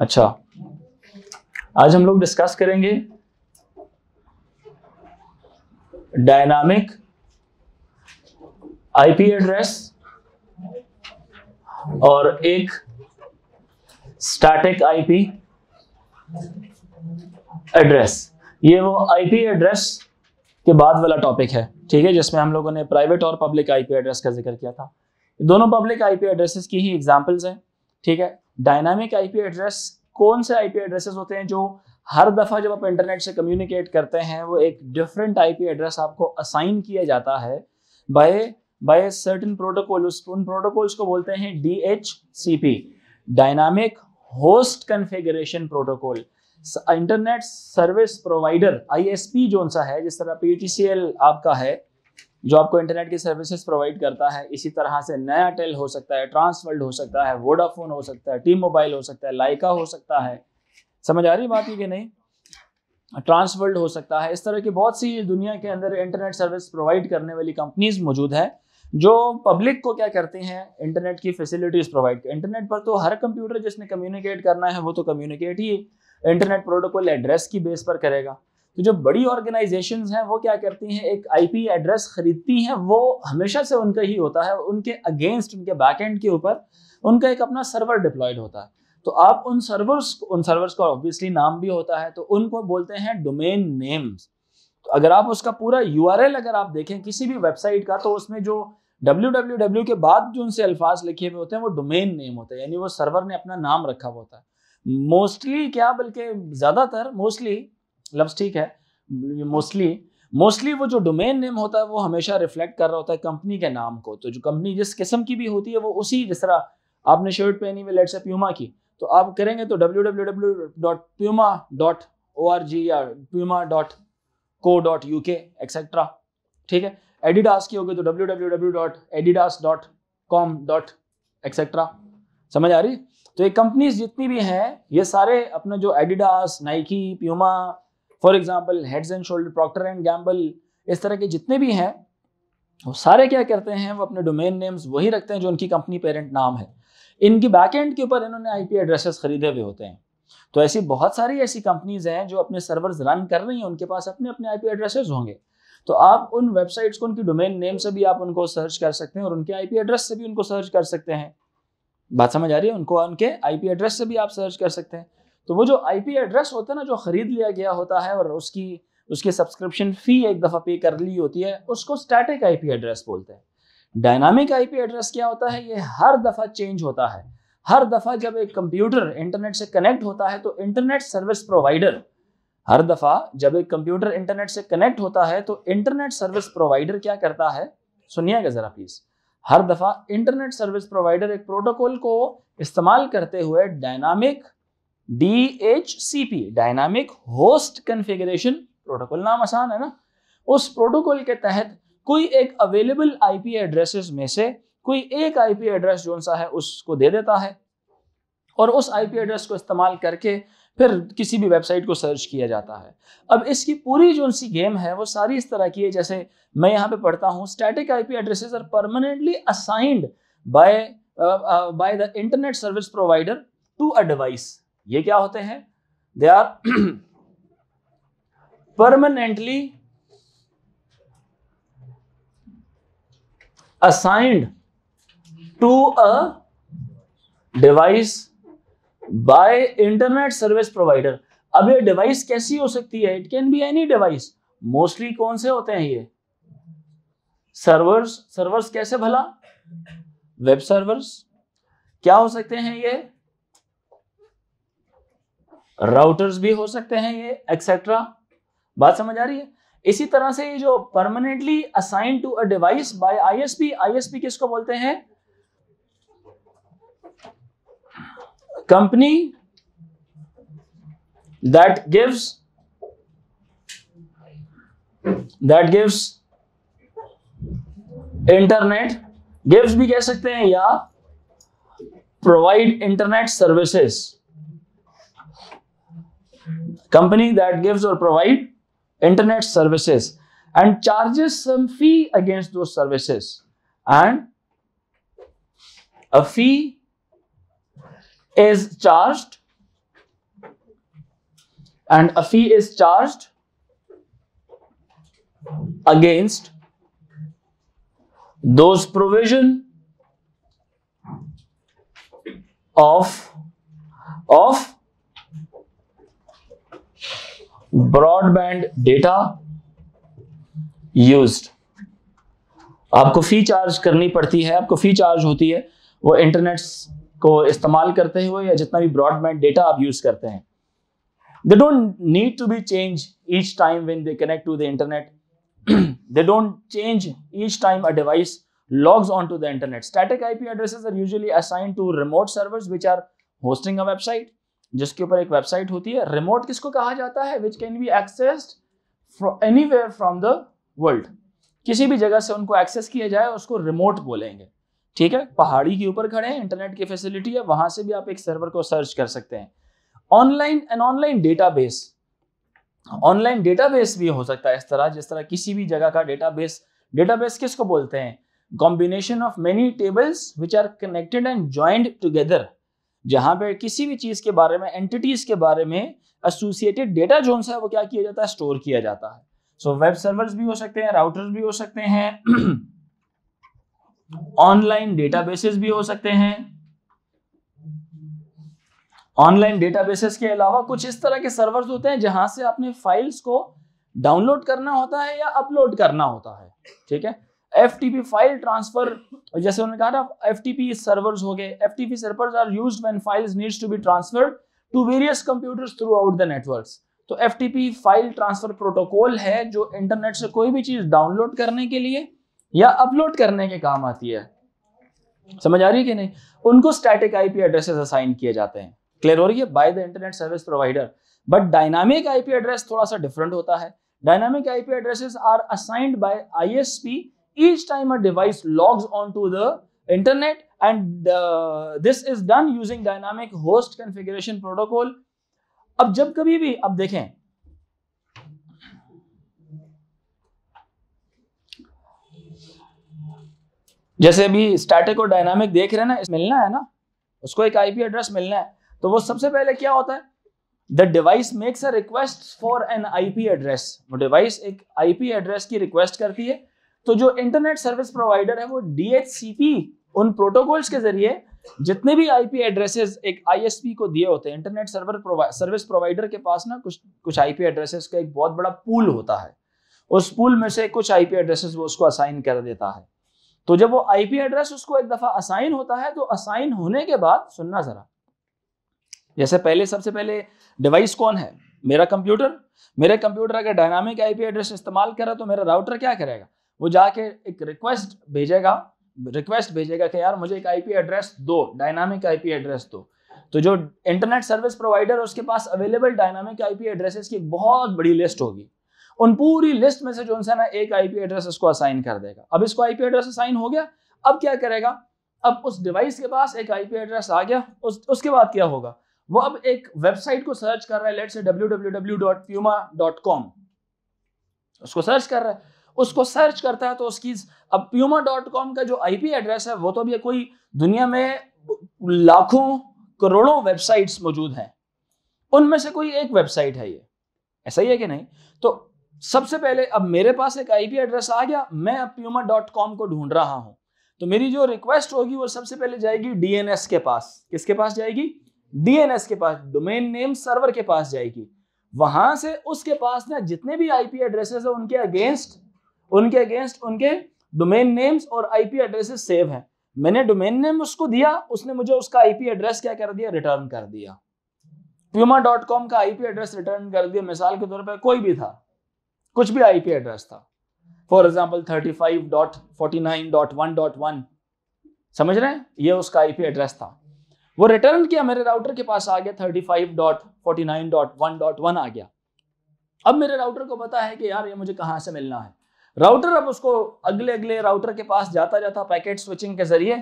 अच्छा आज हम लोग डिस्कस करेंगे डायनामिक आईपी एड्रेस और एक स्टैटिक आईपी एड्रेस ये वो आईपी एड्रेस के बाद वाला टॉपिक है ठीक है जिसमें हम लोगों ने प्राइवेट और पब्लिक आईपी एड्रेस का जिक्र किया था दोनों पब्लिक आईपी एड्रेसेस की ही एग्जांपल्स हैं ठीक है डायनामिक आईपी एड्रेस कौन से आईपी एड्रेसेस होते हैं जो हर दफ़ा जब आप इंटरनेट से कम्युनिकेट करते हैं वो एक डिफरेंट आईपी एड्रेस आपको असाइन किया जाता है बाय बाय सर्टेन प्रोटोकॉल उन प्रोटोकॉल्स को बोलते हैं D H C P dynamic host configuration protocol internet service provider ISP जोन सा है जिस तरह पीटीसीएल आपका है जो आपको इंटरनेट की सर्विसेज प्रोवाइड करता है इसी तरह से नया टेल हो सकता है ट्रांसवर्ल्ड हो सकता है वोडाफोन हो सकता है टी मोबाइल हो सकता है लाइका हो सकता है समझ आ रही बात है कि नहीं ट्रांसवर्ल्ड हो सकता है इस तरह की बहुत सी दुनिया के अंदर इंटरनेट सर्विस प्रोवाइड करने वाली कंपनीज मौजूद है जो पब्लिक को क्या करते हैं इंटरनेट की फैसिलिटीज प्रोवाइड इंटरनेट पर तो हर कंप्यूटर जिसने कम्युनिकेट करना है वो तो कम्युनिकेट ही इंटरनेट प्रोटोकॉल एड्रेस की बेस पर करेगा तो जो बड़ी ऑर्गेनाइजेशन हैं वो क्या करती हैं एक आईपी एड्रेस खरीदती हैं वो हमेशा से उनका ही होता है उनके अगेंस्ट उनके बैकएंड के ऊपर उनका एक अपना सर्वर डिप्लॉयड होता है तो आप उन सर्वर्स उन सर्वर्स का ऑब्वियसली नाम भी होता है तो उनको बोलते हैं डोमेन नेम्स तो अगर आप उसका पूरा यू अगर आप देखें किसी भी वेबसाइट का तो उसमें जो डब्ल्यू के बाद जो उनसे अल्फाज लिखे हुए होते हैं वो डोमेन नेम होते हैं यानी वो सर्वर ने अपना नाम रखा हुआ होता है मोस्टली क्या बल्कि ज़्यादातर मोस्टली लफ्स ठीक है मोस्टली मोस्टली वो जो डोमेन नेम होता है वो हमेशा रिफ्लेक्ट कर रहा होता है कंपनी के नाम को तो जो कंपनी जिस किस्म की भी होती है वो उसी जिस तरह आपने शर्ट पहनी हुई लेट्स प्यूमा की तो आप करेंगे तो W W W dot Puma dot O R G या Puma dot co dot U K etcetera ठीक है एडिडास की होगी तो W W W dot Adidas dot com dot etcetera समझ आ रही तो ये कंपनीज जितनी भी हैं ये सारे अपने जो Adidas Nike Puma for example Heads and Shoulders Procter and Gamble इस तरह के जितने भी हैं वो सारे क्या करते हैं वो अपने डोमेन नेम्स वही रखते हैं जो उनकी कंपनी पेरेंट नाम है इनकी बैकएंड के ऊपर इन्होंने आईपी एड्रेसेस खरीदे हुए होते हैं तो ऐसी बहुत सारी ऐसी कंपनीज हैं जो अपने सर्वर्स रन कर रही हैं उनके पास अपने अपने आईपी एड्रेसेस होंगे तो आप उन वेबसाइट्स को उनकी डोमेन नेम से भी आप उनको सर्च कर सकते हैं और उनके आईपी एड्रेस से भी उनको सर्च कर सकते हैं बात समझ आ रही है उनको उनके आईपी एड्रेस से भी आप सर्च कर सकते हैं तो वो जो आईपी एड्रेस होता है ना जो ख़रीद लिया गया होता है और उसकी उसकी सब्सक्रिप्शन फ़ी एक दफ़ा पे कर ली होती है उसको स्टैटिक आईपी एड्रेस बोलते हैं डायनामिक आईपी एड्रेस क्या होता है ये हर दफ़ा चेंज होता है हर दफ़ा जब एक कंप्यूटर इंटरनेट से कनेक्ट होता है तो इंटरनेट सर्विस प्रोवाइडर हर दफ़ा जब एक कंप्यूटर इंटरनेट से कनेक्ट होता है तो इंटरनेट सर्विस प्रोवाइडर क्या करता है सुनिएगा ज़रा प्लीज़ हर दफ़ा इंटरनेट सर्विस प्रोवाइडर एक प्रोटोकॉल को इस्तेमाल करते हुए dynamic DHCP dynamic host configuration protocol नाम आसान है ना उस प्रोटोकॉल के तहत कोई एक अवेलेबल आईपी एड्रेसेस में से कोई एक आईपी एड्रेस जो सा है उसको दे देता है और उस आईपी एड्रेस को इस्तेमाल करके फिर किसी भी वेबसाइट को सर्च किया जाता है अब इसकी पूरी जो सी गेम है वो सारी इस तरह की है जैसे मैं यहाँ पे पढ़ता हूँ static IP addresses are permanently assigned by by the internet service provider to a device ये क्या होते हैं they are permanently assigned to a device by internet service provider अब ये डिवाइस कैसी हो सकती है it can be any device mostly कौन से होते हैं ये सर्वर्स सर्वर्स कैसे भला वेब सर्वर्स क्या हो सकते हैं ये राउटर्स भी हो सकते हैं ये एक्सेट्रा बात समझ आ रही है इसी तरह से ये जो permanently assign to a device by ISP ISP किसको बोलते हैं company that gives that gives internet gives भी कह सकते हैं या provide internet services company that gives or provide internet services and charges some fee against those services and a fee is charged and a fee is charged against those provision of of broadband data use आपको fee charge करनी पड़ती है आपको fee charge होती है वो internet को इस्तेमाल करते हुए या जितना भी ब्रॉडबैंड डेटा आप यूज करते हैं they don't need to be change each time when they connect to the internet they don't change each time a device logs onto the internet static ip addresses are usually assigned to remote servers which are hosting a website जिसके ऊपर एक website होती है remote किसको कहा जाता है which can be accessed anywhere from the world किसी भी जगह से उनको एक्सेस किया जाए उसको रिमोट बोलेंगे ठीक है पहाड़ी के ऊपर खड़े हैं इंटरनेट की फैसिलिटी है वहां से भी आप एक सर्वर को सर्च कर सकते हैं online and online database online database भी हो सकता है इस तरह जिस तरह किसी भी जगह का डेटाबेस डेटाबेस किसको बोलते हैं combination of many tables which are connected and joint together जहां पे किसी भी चीज़ के बारे में एंटिटीज़ के बारे में एसोसिएटेड डेटा जो है वो क्या किया जाता है स्टोर किया जाता है सो वेब सर्वर्स भी हो सकते हैं राउटर्स भी हो सकते हैं ऑनलाइन डेटाबेसेस भी हो सकते हैं ऑनलाइन डेटाबेसेस के अलावा कुछ इस तरह के सर्वर्स होते हैं जहां से आपने फाइल्स को डाउनलोड करना होता है या अपलोड करना होता है ठीक है एफ फाइल ट्रांसफर जैसे उन्होंने कहा था एफ सर्वर्स हो गए F servers are use when files needs to be transferred to various computers throughout the network तो एफ फाइल ट्रांसफर प्रोटोकॉल है जो इंटरनेट से कोई भी चीज डाउनलोड करने के लिए या अपलोड करने के काम आती है समझ आ रही है कि नहीं उनको स्टैटिक आईपी एड्रेसेस असाइन किए जाते हैं क्लियर हो रही है by the internet service provider but dynamic IP address थोड़ा सा डिफरेंट होता है dynamic IP addresses are assigned by ISP each time a device logs onto the internet and uh, this is done using dynamic host configuration protocol अब जब कभी भी अब देखें जैसे अभी स्टैटिक और डायनामिक देख रहे हैं ना मिलना है ना उसको एक आईपी एड्रेस मिलना है तो वो सबसे पहले क्या होता है the device makes a request for an IP address वो डिवाइस एक आईपी एड्रेस की रिक्वेस्ट करती है तो जो इंटरनेट सर्विस प्रोवाइडर है वो डीएचसीपी उन प्रोटोकॉल्स के जरिए जितने भी आईपी एड्रेसेस एक आईएसपी को दिए होते हैं इंटरनेट सर्वर सर्विस प्रोवाइडर के पास ना कुछ कुछ आईपी एड्रेसेस का एक बहुत बड़ा पूल होता है उस पूल में से कुछ आईपी एड्रेसेस वो उसको असाइन कर देता है तो जब वो आईपी एड्रेस उसको एक दफा असाइन होता है तो असाइन होने के बाद सुनना जरा जैसे पहले सबसे पहले डिवाइस कौन है मेरा कंप्यूटर मेरे कंप्यूटर अगर डायनामिक आईपी एड्रेस इस्तेमाल करा तो मेरा राउटर क्या करेगा वो जाके एक रिक्वेस्ट भेजेगा रिक्वेस्ट भेजेगा कि यार मुझे एक आईपी एड्रेस दो डायनामिक आईपी एड्रेस दो तो जो इंटरनेट सर्विस प्रोवाइडर उसके पास अवेलेबल डायनामिक आईपी एड्रेसेस की बहुत बड़ी लिस्ट होगी उन पूरी लिस्ट में से जो उनसे ना एक आईपी एड्रेस उसको असाइन कर देगा अब इसको आईपी एड्रेस असाइन हो गया अब क्या करेगा अब उस डिवाइस के पास एक आईपी एड्रेस आ गया उस उसके बाद क्या होगा वो अब एक वेबसाइट को सर्च कर रहा है लेट से डब्ल्यू उसको सर्च कर रहा है उसको सर्च करता है तो उसकी अब प्यूमा डॉट कॉम का जो आईपी एड्रेस है वो तो अभी कोई दुनिया में लाखों करोड़ों वेबसाइट्स मौजूद हैं उनमें से कोई एक वेबसाइट है ये ऐसा ही है कि नहीं तो सबसे पहले अब मेरे पास एक आईपी एड्रेस आ गया मैं अब प्यूमा डॉट कॉम को ढूंढ रहा हूं तो मेरी जो रिक्वेस्ट होगी वो सबसे पहले जाएगी डीएनएस के पास किसके पास जाएगी डीएनएस के पास डोमेन नेम सर्वर के पास जाएगी वहां से उसके पास ना जितने भी आईपी एड्रेसेस है उनके अगेंस्ट उनके अगेंस्ट उनके डोमेन नेम्स और आईपी एड्रेसेस सेव हैं मैंने डोमेन नेम उसको दिया उसने मुझे उसका आईपी एड्रेस क्या कर दिया रिटर्न कर दिया प्यूमा डॉट कॉम का आईपी एड्रेस रिटर्न कर दिया मिसाल के तौर पर कोई भी था कुछ भी आईपी एड्रेस था for example thirty five dot forty nine dot one dot one समझ रहे हैं ये उसका आईपी एड्रेस था वो रिटर्न किया मेरे राउटर के पास आ गया thirty five dot forty nine dot one dot one आ गया अब मेरे राउटर को पता है कि यार ये मुझे कहां से मिलना है राउटर अब उसको अगले अगले राउटर के पास जाता जाता पैकेट स्विचिंग के जरिए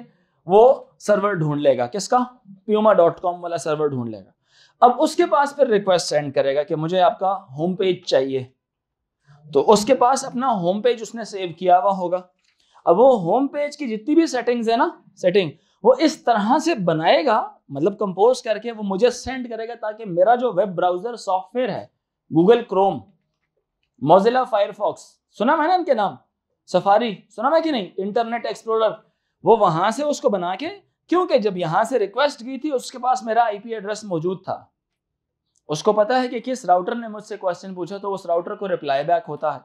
वो सर्वर ढूंढ लेगा किसका प्यूमा डॉट कॉम वाला सर्वर ढूंढ लेगा अब उसके पास फिर रिक्वेस्ट सेंड करेगा कि मुझे आपका होम पेज चाहिए तो उसके पास अपना होम पेज उसने सेव किया हुआ होगा अब वो होम पेज की जितनी भी सेटिंग्स है ना सेटिंग वो इस तरह से बनाएगा मतलब कंपोज करके वो मुझे सेंड करेगा ताकि मेरा जो वेब ब्राउजर सॉफ्टवेयर है गूगल क्रोम मोजिला फायरफॉक्स सुना मैंने इनके नाम सफारी सुना मैं कि नहीं इंटरनेट एक्सप्लोरर वो वहां से उसको बना के क्योंकि जब यहां से रिक्वेस्ट की थी उसके पास मेरा आईपी एड्रेस मौजूद था उसको पता है कि किस राउटर ने मुझसे क्वेश्चन पूछा तो उस राउटर को रिप्लाई बैक होता है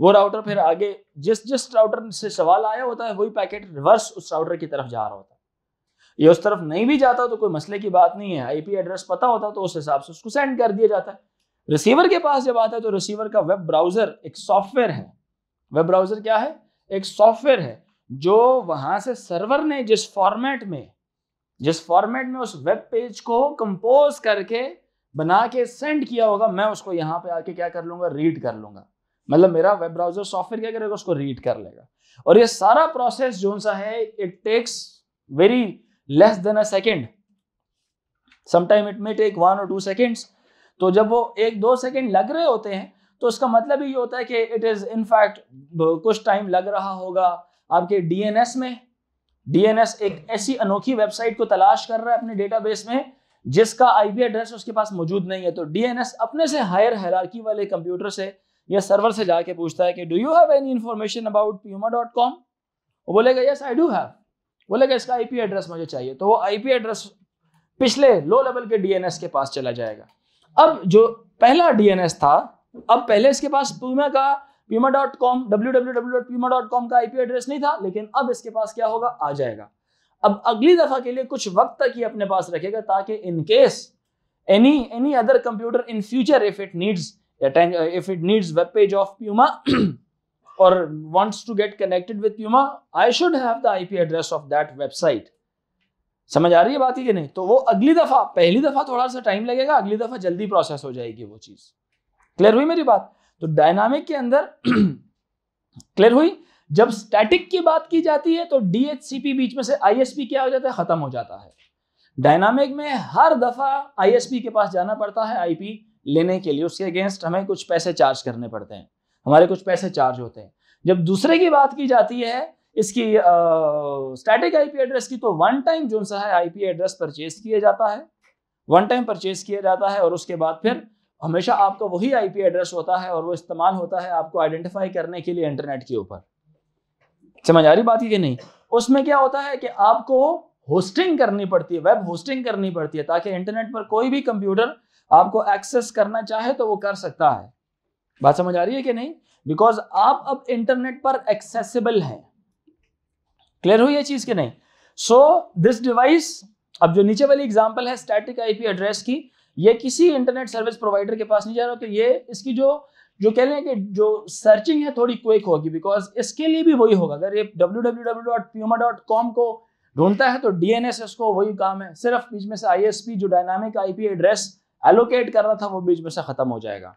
वो राउटर फिर आगे जिस जिस राउटर से सवाल आया होता है वही पैकेट रिवर्स उस राउटर की तरफ जा रहा होता है ये उस तरफ नहीं भी जाता तो कोई मसले की बात नहीं है आईपी एड्रेस पता होता तो उस हिसाब से उसको सेंड कर दिया जाता है रिसीवर के पास जब आता है तो रिसीवर का वेब ब्राउजर एक सॉफ्टवेयर है वेब ब्राउजर क्या है एक सॉफ्टवेयर है जो वहां से सर्वर ने जिस फॉर्मेट में जिस फॉर्मेट में उस वेब पेज को कंपोज करके बना के सेंड किया होगा मैं उसको यहां पे आके क्या कर लूंगा रीड कर लूंगा मतलब मेरा वेब ब्राउजर सॉफ्टवेयर क्या करेगा उसको रीड कर लेगा और ये सारा प्रोसेस जो सा है it takes very less than a second sometime it may take one और टू सेकेंड्स तो जब वो एक दो सेकेंड लग रहे होते हैं तो उसका मतलब ही ये होता है कि इट इज़ इनफैक्ट कुछ टाइम लग रहा होगा आपके डीएनएस में डीएनएस एक ऐसी अनोखी वेबसाइट को तलाश कर रहा है अपने डेटाबेस में जिसका आईपी एड्रेस उसके पास मौजूद नहीं है तो डीएनएस अपने से हायर हैरारकी वाले कंप्यूटर से या सर्वर से जाके पूछता है कि do you have any information about Puma dot com वो बोलेगा यस आई डू हैव बोलेगा इसका आईपी एड्रेस मुझे चाहिए तो वो आईपी एड्रेस पिछले लो लेवल के डीएनएस के पास चला जाएगा अब जो पहला डीएनएस था अब पहले इसके पास पूमा का Puma dot com W W W dot Puma dot com का आईपी एड्रेस नहीं था लेकिन अब इसके पास क्या होगा आ जाएगा अब अगली दफा के लिए कुछ वक्त तक ही अपने पास रखेगा ताकि in case any any other computer in future if it needs if it needs web page of Puma और wants to get connected with Puma I should have I P address of that website समझ आ रही है बात ही कि नहीं तो वो अगली दफ़ा पहली दफ़ा थोड़ा सा टाइम लगेगा अगली दफ़ा जल्दी प्रोसेस हो जाएगी वो चीज़ क्लियर हुई मेरी बात तो डायनामिक के अंदर क्लियर हुई जब स्टैटिक की बात की जाती है तो डीएचसीपी बीच में से आईएसपी क्या हो जाता है ख़त्म हो जाता है डायनामिक में हर दफ़ा आईएसपी के पास जाना पड़ता है आईपी लेने के लिए उसके अगेंस्ट हमें कुछ पैसे चार्ज करने पड़ते हैं हमारे कुछ पैसे चार्ज होते हैं जब दूसरे की बात की जाती है इसकी स्टैटिक आईपी एड्रेस की तो वन टाइम जो सा है आईपी एड्रेस परचेज किया जाता है वन टाइम परचेज किया जाता है और उसके बाद फिर हमेशा आपका वही आईपी एड्रेस होता है और वो इस्तेमाल होता है आपको आइडेंटिफाई करने के लिए इंटरनेट के ऊपर समझ आ रही बात है नहीं उसमें क्या होता है कि आपको होस्टिंग करनी पड़ती है वेब होस्टिंग करनी पड़ती है ताकि इंटरनेट पर कोई भी कंप्यूटर आपको एक्सेस करना चाहे तो वो कर सकता है बात समझ आ रही है कि नहीं बिकॉज आप अब इंटरनेट पर एक्सेसिबल हैं क्लियर हुई ये चीज कि नहीं सो दिस डिवाइस अब जो नीचे वाली एग्जाम्पल है स्टैटिक आईपी एड्रेस की ये किसी इंटरनेट सर्विस प्रोवाइडर के पास नहीं जा रहा तो ये इसकी जो जो कह रहे हैं कि जो सर्चिंग है थोड़ी क्विक होगी बिकॉज इसके लिए भी वही होगा अगर ये www.puma.com को ढूंढता है तो डीएनएस इसको वही काम है सिर्फ बीच में से आईएसपी जो डायनामिक आईपी एड्रेस एलोकेट कर रहा था वो बीच में से खत्म हो जाएगा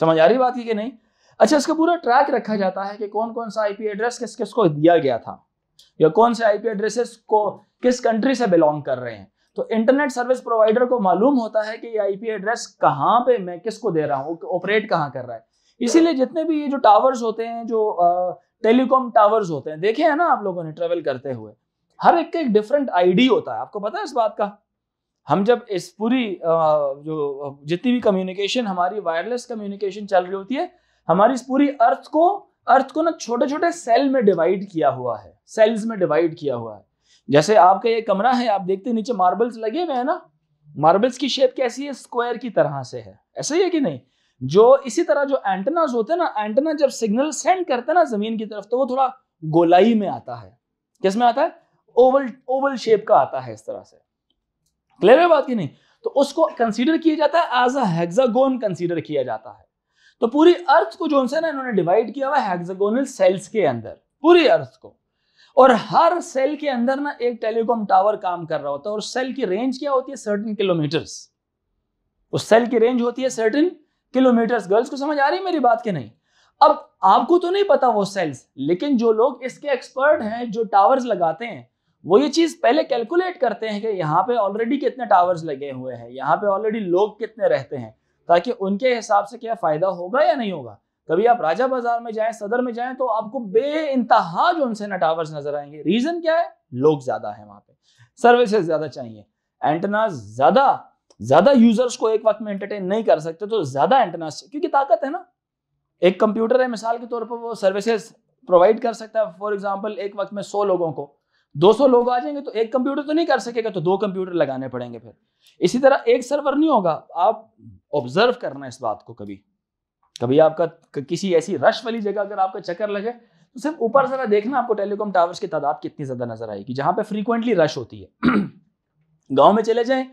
समझ आ रही बात की कि नहीं अच्छा इसका पूरा ट्रैक रखा जाता है कि कौन कौन सा आईपी एड्रेस किस किस को दिया गया था या कौन से आईपी एड्रेसेस को किस कंट्री से बिलोंग कर रहे हैं तो इंटरनेट सर्विस प्रोवाइडर को मालूम होता है कि ये आईपी एड्रेस कहाँ पे मैं किसको दे रहा हूँ ऑपरेट कहाँ कर रहा है इसीलिए जितने भी ये जो टावर्स होते हैं जो टेलीकॉम टावर्स होते हैं देखे हैं ना आप लोगों ने ट्रेवल करते हुए हर एक का एक डिफरेंट आईडी होता है आपको पता है इस बात का हम जब इस पूरी जो जितनी भी कम्युनिकेशन हमारी वायरलेस कम्युनिकेशन चल रही होती है हमारी इस पूरी अर्थ को अर्थ को ना छोटे छोटे सेल में डिवाइड किया हुआ है सेल्स में डिवाइड किया हुआ है जैसे आपका ये कमरा है आप देखते नीचे मार्बल्स लगे हुए हैं ना मार्बल्स की शेप कैसी है स्क्वायर की तरह से है ऐसा ही है कि नहीं जो इसी तरह जो एंटनाज होते हैं ना एंटना जब सिग्नल सेंड करते हैं ना जमीन की तरफ तो वो थोड़ा गोलाई में आता है किस में आता है ओवल ओवल शेप का आता है इस तरह से क्लियर है बात की नहीं तो उसको कंसीडर किया जाता है एज अग्जागोन हेक्सागोन कंसीडर किया जाता है तो पूरी अर्थ को जो है ना इन्होंने डिवाइड किया हुआ है सेल्स के अंदर पूरी अर्थ को और हर सेल के अंदर ना एक टेलीकॉम टावर काम कर रहा होता है और सेल की रेंज क्या होती है सर्टन किलोमीटर्स उस सेल की रेंज होती है सर्टन किलोमीटर्स गर्ल्स को समझ आ रही मेरी बात के नहीं अब आपको तो नहीं पता वो सेल्स लेकिन जो लोग इसके एक्सपर्ट हैं जो टावर्स लगाते हैं वो ये चीज पहले कैलकुलेट करते हैं कि यहाँ पे ऑलरेडी कितने टावर्स लगे हुए हैं यहाँ पे ऑलरेडी लोग कितने रहते हैं ताकि उनके हिसाब से क्या फायदा होगा या नहीं होगा कभी आप राजा बाजार में जाएं सदर में जाएं तो आपको बे इंतहा जो उनसे टावर्स नजर आएंगे रीजन क्या है लोग ज्यादा है वहां पे सर्विसेज ज्यादा चाहिए एंटनाज ज्यादा ज्यादा यूजर्स को एक वक्त में एंटरटेन नहीं कर सकते तो ज्यादा एंटनाज क्योंकि ताकत है ना एक कंप्यूटर है मिसाल के तौर पर वो सर्विसेज प्रोवाइड कर सकता है फॉर एग्जाम्पल एक वक्त में सौ लोगों को 200 लोग आ जाएंगे तो एक कंप्यूटर तो नहीं कर सकेगा तो दो कंप्यूटर लगाने पड़ेंगे फिर इसी तरह एक सर्वर नहीं होगा आप ऑब्जर्व करना इस बात को कभी कभी आपका किसी ऐसी रश वाली जगह अगर आपका चक्कर लगे तो सिर्फ ऊपर जरा देखना आपको टेलीकॉम टावर्स की तादाद कितनी ज्यादा नजर आएगी जहाँ पे फ्रीक्वेंटली रश होती है गाँव में चले जाए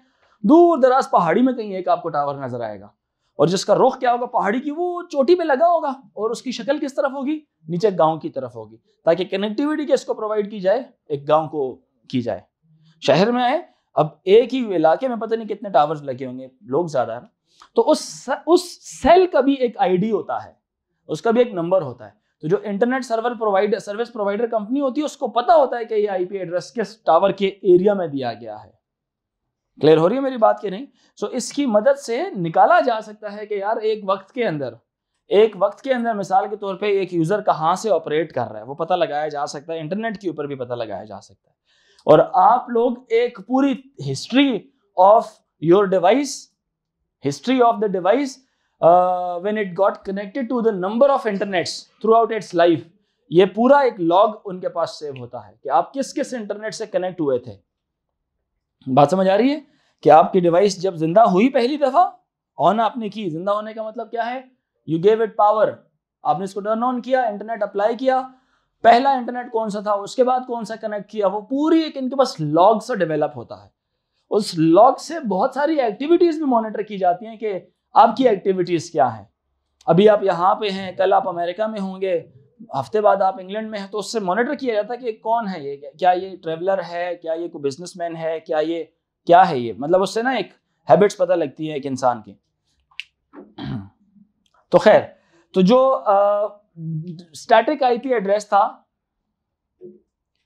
दूर दराज पहाड़ी में कहीं एक आपको टावर नजर आएगा और जिसका रुख क्या होगा पहाड़ी की वो चोटी पे लगा होगा और उसकी शक्ल किस तरफ होगी नीचे गांव की तरफ होगी ताकि कनेक्टिविटी किसको प्रोवाइड की जाए एक गांव को की जाए शहर में आए अब एक ही इलाके में पता नहीं कितने टावर्स लगे होंगे लोग ज्यादा है तो उस उस सेल का भी एक आईडी होता है उसका भी एक नंबर होता है तो जो internet server provider service provider company होती है उसको पता होता है कि ये आईपी एड्रेस किस टावर के एरिया में दिया गया है क्लियर हो रही है मेरी बात की नहीं सो so, इसकी मदद से निकाला जा सकता है कि यार एक वक्त के अंदर एक वक्त के अंदर मिसाल के तौर पे एक यूज़र कहाँ से ऑपरेट कर रहा है वो पता लगाया जा सकता है इंटरनेट के ऊपर भी पता लगाया जा सकता है और आप लोग एक पूरी history of your device history of the device uh, when it got connected to the number of internets throughout its life ये पूरा एक लॉग उनके पास सेव होता है कि आप किस किस इंटरनेट से कनेक्ट हुए थे बात समझ आ रही है कि आपकी डिवाइस जब जिंदा हुई पहली दफा ऑन आपने की जिंदा होने का मतलब क्या है यू गेव इट पावर आपने इसको टर्न ऑन किया इंटरनेट अप्लाई किया पहला इंटरनेट कौन सा था उसके बाद कौन सा कनेक्ट किया वो पूरी एक इनके पास लॉग सा डेवलप होता है उस लॉग से बहुत सारी एक्टिविटीज़ भी मॉनिटर की जाती हैं कि आपकी एक्टिविटीज़ क्या है अभी आप यहाँ पे हैं कल आप अमेरिका में होंगे हफ्ते बाद आप इंग्लैंड में हैं तो उससे मॉनिटर किया जाता है कि कौन है ये क्या ये ट्रेवलर है क्या ये कोई बिजनेसमैन है क्या ये क्या है ये मतलब उससे ना एक हैबिट्स पता लगती है एक इंसान की तो खैर तो जो स्टैटिक आईपी एड्रेस था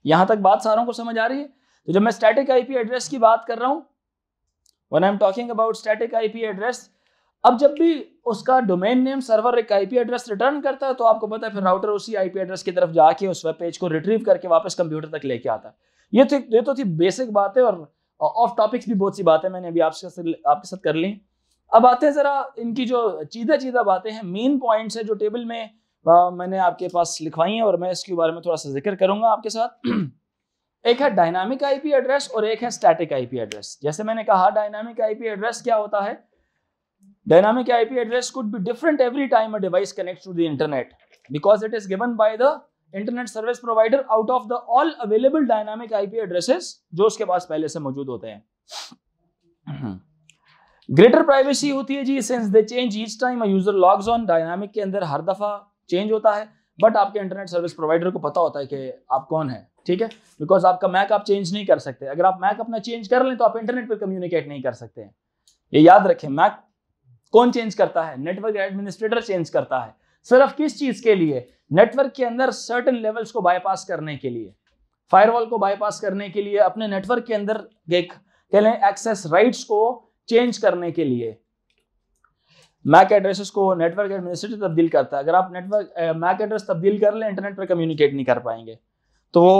यहां तक बात सारों को समझ आ रही है तो जब मैं स्टैटिक आईपी एड्रेस की बात कर रहा हूं one I am talking about static IP address अब जब भी उसका डोमेन नेम सर्वर एक आईपी एड्रेस रिटर्न करता है तो आपको पता है फिर राउटर उसी आईपी एड्रेस की तरफ जाके उस वेब पेज को रिट्रीव करके वापस कंप्यूटर तक लेके आता है ये थी ये तो थी बेसिक बातें और ऑफ टॉपिक्स भी बहुत सी बातें मैंने अभी आपके साथ आपके साथ कर ली अब आते हैं ज़रा इनकी जो चीदा चीदा बातें हैं मेन पॉइंट्स है जो टेबल में आ, मैंने आपके पास लिखवाई हैं और मैं इसके बारे में थोड़ा सा जिक्र करूंगा आपके साथ एक है डायनामिक आईपी एड्रेस और एक है स्टैटिक आईपी एड्रेस जैसे मैंने कहा डायनामिक आईपी एड्रेस क्या होता है dynamic IP address could be different every time a device connect to the internet because it is given by the internet service provider out of the all available dynamic IP addresses जो उसके पास पहले से मौजूद होते हैं greater privacy होती है जी since they change each time a user logs on dynamic के अंदर हर दफा चेंज होता है बट आपके इंटरनेट सर्विस प्रोवाइडर को पता होता है कि आप कौन है ठीक है बिकॉज आपका मैक आप चेंज नहीं कर सकते अगर आप मैक अपना चेंज कर लें तो आप इंटरनेट पर कम्युनिकेट नहीं कर सकते हैं ये याद रखें मैक कौन चेंज करता है नेटवर्क एडमिनिस्ट्रेटर चेंज करता है सिर्फ किस चीज के लिए नेटवर्क के अंदर सर्टन लेवल्स को बाईपास करने के लिए फायरवॉल को बाईपास करने के लिए अपने नेटवर्क के अंदर एक कह लें एक्सेस राइट्स को चेंज करने के लिए मैक एड्रेसेस को नेटवर्क एडमिनिस्ट्रेटर तब्दील करता है अगर आप नेटवर्क मैक एड्रेस तब्दील कर लें इंटरनेट पर कम्युनिकेट नहीं कर पाएंगे तो वो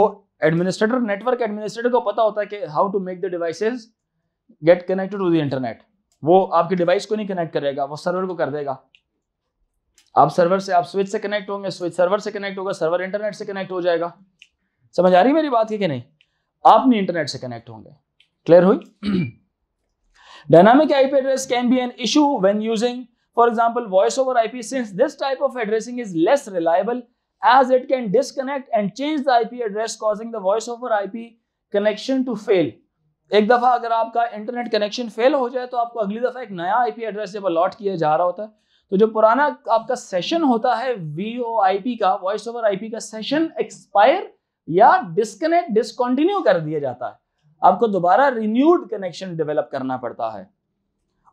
एडमिनिस्ट्रेटर नेटवर्क एडमिनिस्ट्रेटर को पता होता है कि how to make the devices get connected to the internet वो आपकी डिवाइस को नहीं कनेक्ट करेगा वो सर्वर को कर देगा आप सर्वर से आप स्विच से कनेक्ट होंगे स्विच सर्वर से कनेक्ट होगा सर्वर इंटरनेट से कनेक्ट हो जाएगा समझ आ रही मेरी बात है कि नहीं आप नहीं इंटरनेट से कनेक्ट होंगे क्लियर हुई dynamic IP address can be an issue when using For example, voice over IP since this type of addressing is less reliable as it can disconnect and change the IP address causing the voice over IP connection to fail. एक दफ़ा अगर आपका internet connection fail हो जाए तो आपको अगली दफ़ा एक नया पी एड्रेस जब अलॉट किया जा रहा होता है तो जो पुराना आपका सेशन होता है वी ओ आई पी का वॉइस ओवर आई पी का सेशन एक्सपायर या डिस्कनेक्ट डिसकंटिन्यू कर दिया जाता है आपको दोबारा रिन्यूड कनेक्शन डेवलप करना पड़ता है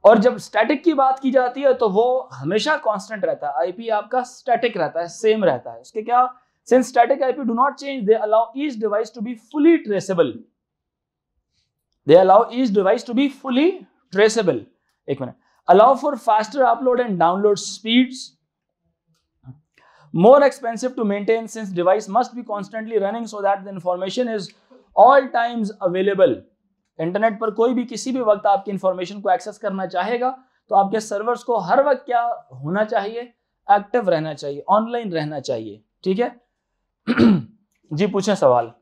और जब स्टैटिक की बात की जाती है तो वो हमेशा कांस्टेंट रहता है आईपी आपका स्टैटिक रहता है सेम रहता है उसके क्या since static IP do not change they allow each device to be fully traceable they allow each device to be fully traceable एक minute allow for faster upload and download speeds more expensive to maintain since device must be constantly running so that the information is all times available internet पर कोई भी किसी भी वक्त आपकी information को access करना चाहेगा तो आपके सर्वर्स को हर वक्त क्या होना चाहिए एक्टिव रहना चाहिए ऑनलाइन रहना चाहिए ठीक है जी पूछें सवाल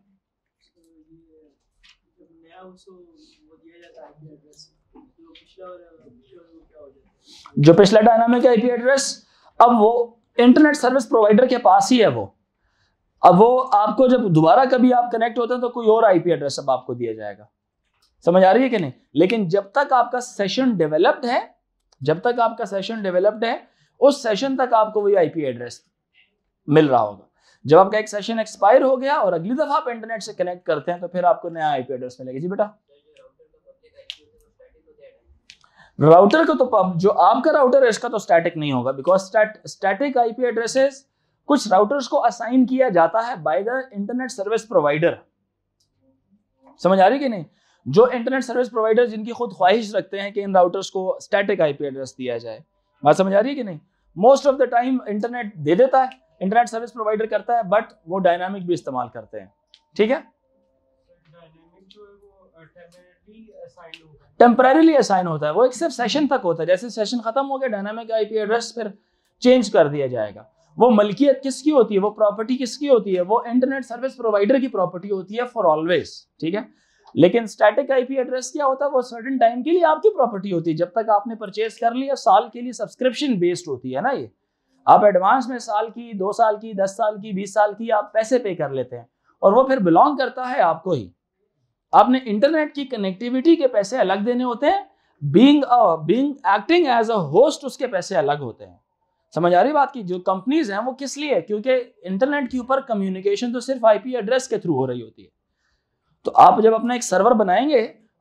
जो पिछला डायनामिक आईपी एड्रेस अब वो इंटरनेट सर्विस प्रोवाइडर के पास ही है वो अब वो आपको जब दोबारा कभी आप कनेक्ट होते हैं तो कोई और आईपी एड्रेस अब आपको दिया जाएगा समझ आ रही है कि नहीं लेकिन जब तक आपका सेशन डेवलप्ड है जब तक आपका सेशन डेवलप्ड है उस सेशन तक आपको वही आईपी एड्रेस मिल रहा होगा जब आपका एक सेशन एक्सपायर हो गया और अगली दफा आप इंटरनेट से कनेक्ट करते हैं तो फिर आपको नया आईपी एड्रेस मिलेगा जी बेटा राउटर का तो जो आपका राउटर है इसका तो स्टैटिक नहीं होगा बिकॉज स्टैटिक आईपी एड्रेसेस कुछ राउटर्स को असाइन किया जाता है by the internet service provider समझ आ रही कि नहीं जो इंटरनेट सर्विस प्रोवाइडर जिनकी खुद ख्वाहिश रखते हैं कि इन राउटर्स को स्टैटिक आईपी एड्रेस दिया जाए बात समझ आ रही है कि नहीं most of the time internet दे देता है इंटरनेट सर्विस प्रोवाइडर करता है बट वो डायनामिक भी इस्तेमाल करते हैं ठीक है टेम्परेली असाइन होता है वो एक सिर्फ सेशन तक होता है जैसे सेशन खत्म हो गया डायनामिक आईपी एड्रेस फिर चेंज कर दिया जाएगा वो मलकियत किसकी होती है वो प्रॉपर्टी किसकी होती है वो इंटरनेट सर्विस प्रोवाइडर की प्रॉपर्टी होती है फॉर ऑलवेज ठीक है लेकिन स्टैटिक आईपी एड्रेस क्या होता है वो सर्टन टाइम के लिए आपकी प्रॉपर्टी होती है जब तक आपने परचेज कर लिया साल के लिए सब्सक्रिप्शन बेस्ड होती है ना ये आप एडवांस में साल की दो साल की दस साल की बीस साल की आप पैसे पे कर लेते हैं और वो फिर बिलोंग करता है आपको ही आपने इंटरनेट की कनेक्टिविटी के पैसे अलग देने होते हैं being being acting as a host उसके पैसे अलग होते हैं समझ आ रही बात की जो कंपनीज हैं वो किस लिए क्योंकि इंटरनेट के ऊपर कम्युनिकेशन तो सिर्फ आईपी एड्रेस के थ्रू हो रही होती है तो आप जब अपना एक सर्वर बनाएंगे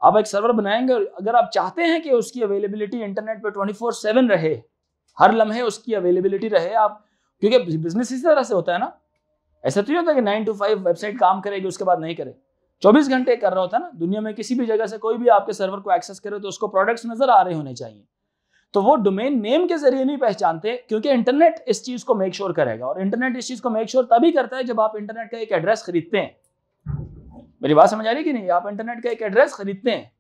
आप एक सर्वर बनाएंगे अगर आप चाहते हैं कि उसकी अवेलेबिलिटी इंटरनेट पर ट्वेंटी फोर सेवन रहे हर लम्हे उसकी अवेलेबिलिटी रहे आप क्योंकि बिजनेस इसी तरह से होता है ना ऐसा तो नहीं होता कि नाइन टू फाइव वेबसाइट काम करेगी उसके बाद नहीं करे चौबीस घंटे कर रहा होता है ना दुनिया में किसी भी जगह से कोई भी आपके सर्वर को एक्सेस करे तो उसको प्रोडक्ट्स नजर आ रहे होने चाहिए तो वो डोमेन नेम के जरिए नहीं पहचानते क्योंकि इंटरनेट इस चीज को मेक श्योर करेगा और इंटरनेट इस चीज को मेक श्योर तभी करता है जब आप इंटरनेट का एक एड्रेस खरीदते हैं मेरी बात समझ आ रही कि नहीं आप इंटरनेट का एक एड्रेस खरीदते हैं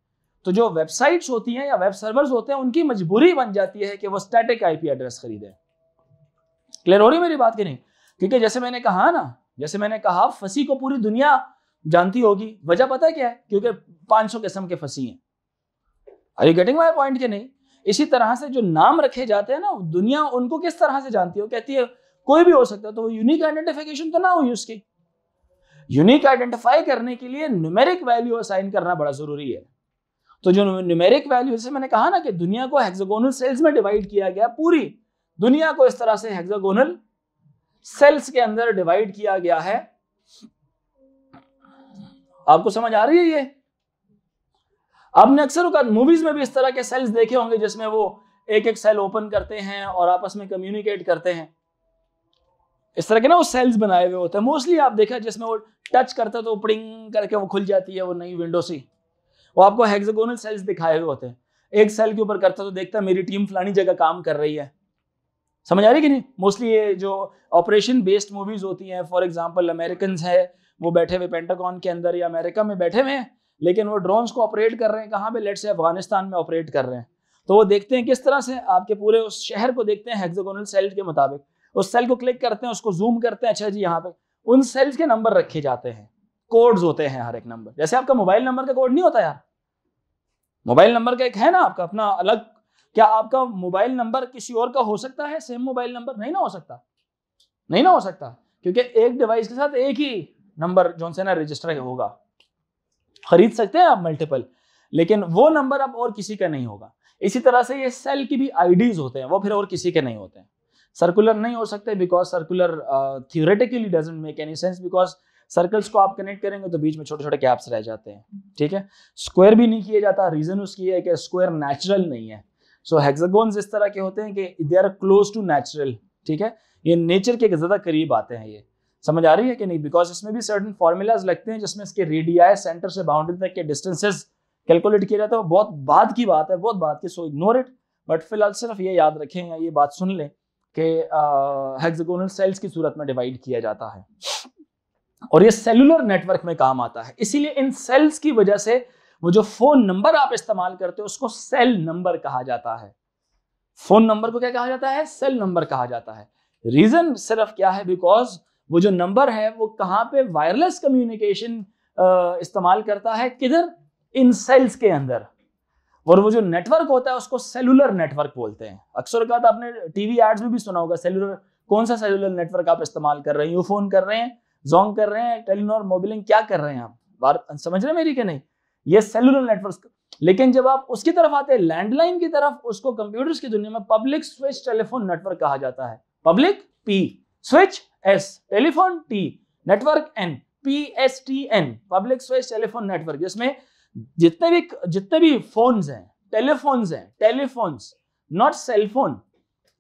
तो जो वेबसाइट्स होती हैं या वेब सर्वर्स होते हैं उनकी मजबूरी बन जाती है कि वो स्टैटिक आईपी एड्रेस खरीदे क्लियर हो रही मेरी बात की नहीं क्योंकि जैसे मैंने कहा ना जैसे मैंने कहा फंसी को पूरी दुनिया जानती होगी वजह पता क्या है क्योंकि पांच किस्म के फंसी हैं are you getting my point के नहीं इसी तरह से जो नाम रखे जाते हैं ना दुनिया उनको किस तरह से जानती हो कहती है कोई भी हो सकता है तो यूनिक आइडेंटिफिकेशन तो ना हुई उसकी यूनिक आइडेंटिफाई करने के लिए न्यूमेरिक वैल्यू असाइन करना बड़ा जरूरी है तो जो न्यूमेरिक वैल्यू से मैंने कहा ना कि दुनिया को हेक्सागोनल सेल्स में डिवाइड किया गया पूरी दुनिया को इस तरह से हेक्सागोनल सेल्स के अंदर डिवाइड किया गया है आपको समझ आ रही है ये आपने अक्सर मूवीज में भी इस तरह के सेल्स देखे होंगे जिसमें वो एक एक सेल ओपन करते हैं और आपस में कम्युनिकेट करते हैं इस तरह के ना वो सेल्स बनाए हुए होते हैं मोस्टली आप देखा जिसमें वो टच करते तो ओपनिंग करके वो खुल जाती है वो नई विंडो सी वो आपको हेक्सागोनल सेल्स दिखाए हुए होते हैं एक सेल के ऊपर करता तो देखता मेरी टीम फलानी जगह काम कर रही है समझ आ रही कि नहीं मोस्टली ये जो ऑपरेशन बेस्ड मूवीज होती हैं फॉर एग्जाम्पल अमेरिकन है वो बैठे हुए पेंटागॉन के अंदर या अमेरिका में बैठे हुए हैं लेकिन वो ड्रोन्स को ऑपरेट कर रहे हैं कहाँ पे लेट से अफगानिस्तान में ऑपरेट कर रहे हैं तो वो देखते हैं किस तरह से आपके पूरे उस शहर को देखते हैं हेक्सागोनल सेल के मुताबिक उस सेल को क्लिक करते हैं उसको जूम करते हैं अच्छा जी यहाँ पे उन सेल्स के नंबर रखे जाते हैं कोड्स होते हैं हर एक नंबर जैसे आपका मोबाइल नंबर का कोड नहीं होता यार मोबाइल नंबर का एक है ना आपका अपना अलग क्या आपका मोबाइल नंबर किसी और का हो सकता है सेम मोबाइल नंबर नहीं ना हो सकता नहीं ना हो सकता क्योंकि एक डिवाइस के साथ एक ही नंबर जो ना रजिस्टर होगा खरीद सकते हैं आप मल्टीपल लेकिन वो नंबर अब और किसी का नहीं होगा इसी तरह से ये सेल की भी आईडीज होते हैं वो फिर और किसी के नहीं होते हैं सर्कुलर नहीं हो सकते because circular theoretically doesn't make any sense because circles को आप कनेक्ट करेंगे तो बीच में छोटे छोटे गैप्स रह जाते हैं ठीक है स्क्वायर भी नहीं किया जाता रीजन उसकी है कि स्क्वायर नेचुरल नहीं है सो हेक्सागोन्स इस तरह के होते हैं कि they are close to natural ठीक है ये नेचर के ज़्यादा करीब आते हैं ये समझ आ रही है कि नहीं बिकॉज इसमें भी सर्टन फॉर्मूलाज लगते हैं जिसमें इसके रेडिया सेंटर से बाउंड्री तक के डिस्टेंसेज कैलकुलेट किया जाता है बहुत बाद की बात है बहुत बात की सो इग्नोर इट बट फिलहाल सिर्फ ये याद रखें या ये बात सुन लें के हेक्सागोनल सेल्स की सूरत में डिवाइड किया जाता है और ये सेलुलर नेटवर्क में काम आता है इसीलिए इन सेल्स की वजह से वो जो फोन नंबर आप इस्तेमाल करते हो उसको सेल नंबर कहा जाता है फोन नंबर को क्या कहा जाता है सेल नंबर कहा जाता है रीजन सिर्फ क्या है बिकॉज वो जो नंबर है वो कहाँ पे वायरलेस कम्युनिकेशन इस्तेमाल करता है किधर इन सेल्स के अंदर और वो जो नेटवर्क होता है उसको सेलुलर नेटवर्क बोलते हैं अक्सर का आपने टीवी एड्स में भी सुना होगा सेलुलर कौन सा सेलुलर नेटवर्क आप इस्तेमाल कर रहे हैं यू फोन कर रहे हैं जोंग कर रहे हैं टेलीनोर मोबिलिंग क्या कर रहे हैं आप बार समझ रहे मेरी कि नहीं ये सेलुलर नेटवर्क लेकिन जब आप उसकी तरफ आते हैं लैंडलाइन की तरफ उसको कंप्यूटर्स की दुनिया में पब्लिक स्विच टेलीफोन नेटवर्क कहा जाता है public P switch S telephone T network N P S T N public switch telephone network जिसमें जितने भी जितने भी फोन्स हैं टेलीफोन्स हैं टेलीफोन्स नॉट सेलफोन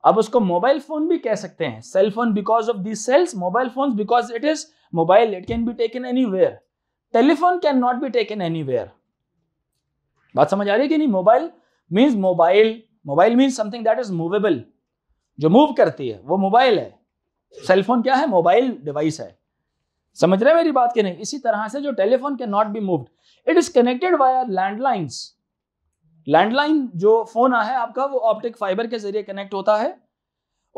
अब उसको मोबाइल फोन भी कह सकते हैं cell phone because of this cells mobile phone because it is mobile it can be taken anywhere telephone can not be taken anywhere बात समझ आ रही है कि नहीं mobile means mobile mobile means something that is movable जो move करती है वो मोबाइल है सेलफोन क्या है मोबाइल डिवाइस है समझ रहे मेरी बात के नहीं इसी तरह से जो telephone can not be moved it is connected via landlines landline जो फोन आ है आपका वो ऑप्टिक फाइबर के जरिए कनेक्ट होता है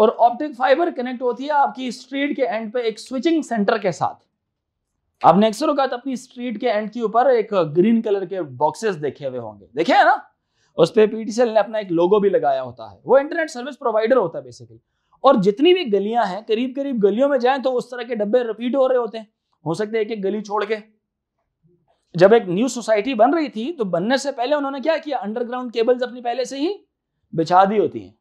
और ऑप्टिक फाइबर कनेक्ट होती है आपकी स्ट्रीट के एंड पे एक स्विचिंग सेंटर के साथ आपने अक्सर औकात अपनी स्ट्रीट के एंड के ऊपर एक ग्रीन कलर के बॉक्सेस देखे हुए होंगे देखे है ना उस पर पीटीसीएल ने अपना एक लोगो भी लगाया होता है वो इंटरनेट सर्विस प्रोवाइडर होता है बेसिकली और जितनी भी गलियां हैं करीब करीब गलियों में जाएं तो उस तरह के डब्बे रिपीट हो रहे होते हैं हो सकते हैं एक एक गली छोड़ के जब एक न्यू सोसाइटी बन रही थी तो बनने से पहले उन्होंने क्या किया अंडरग्राउंड केबल्स अपनी पहले से ही बिछा दी होती हैं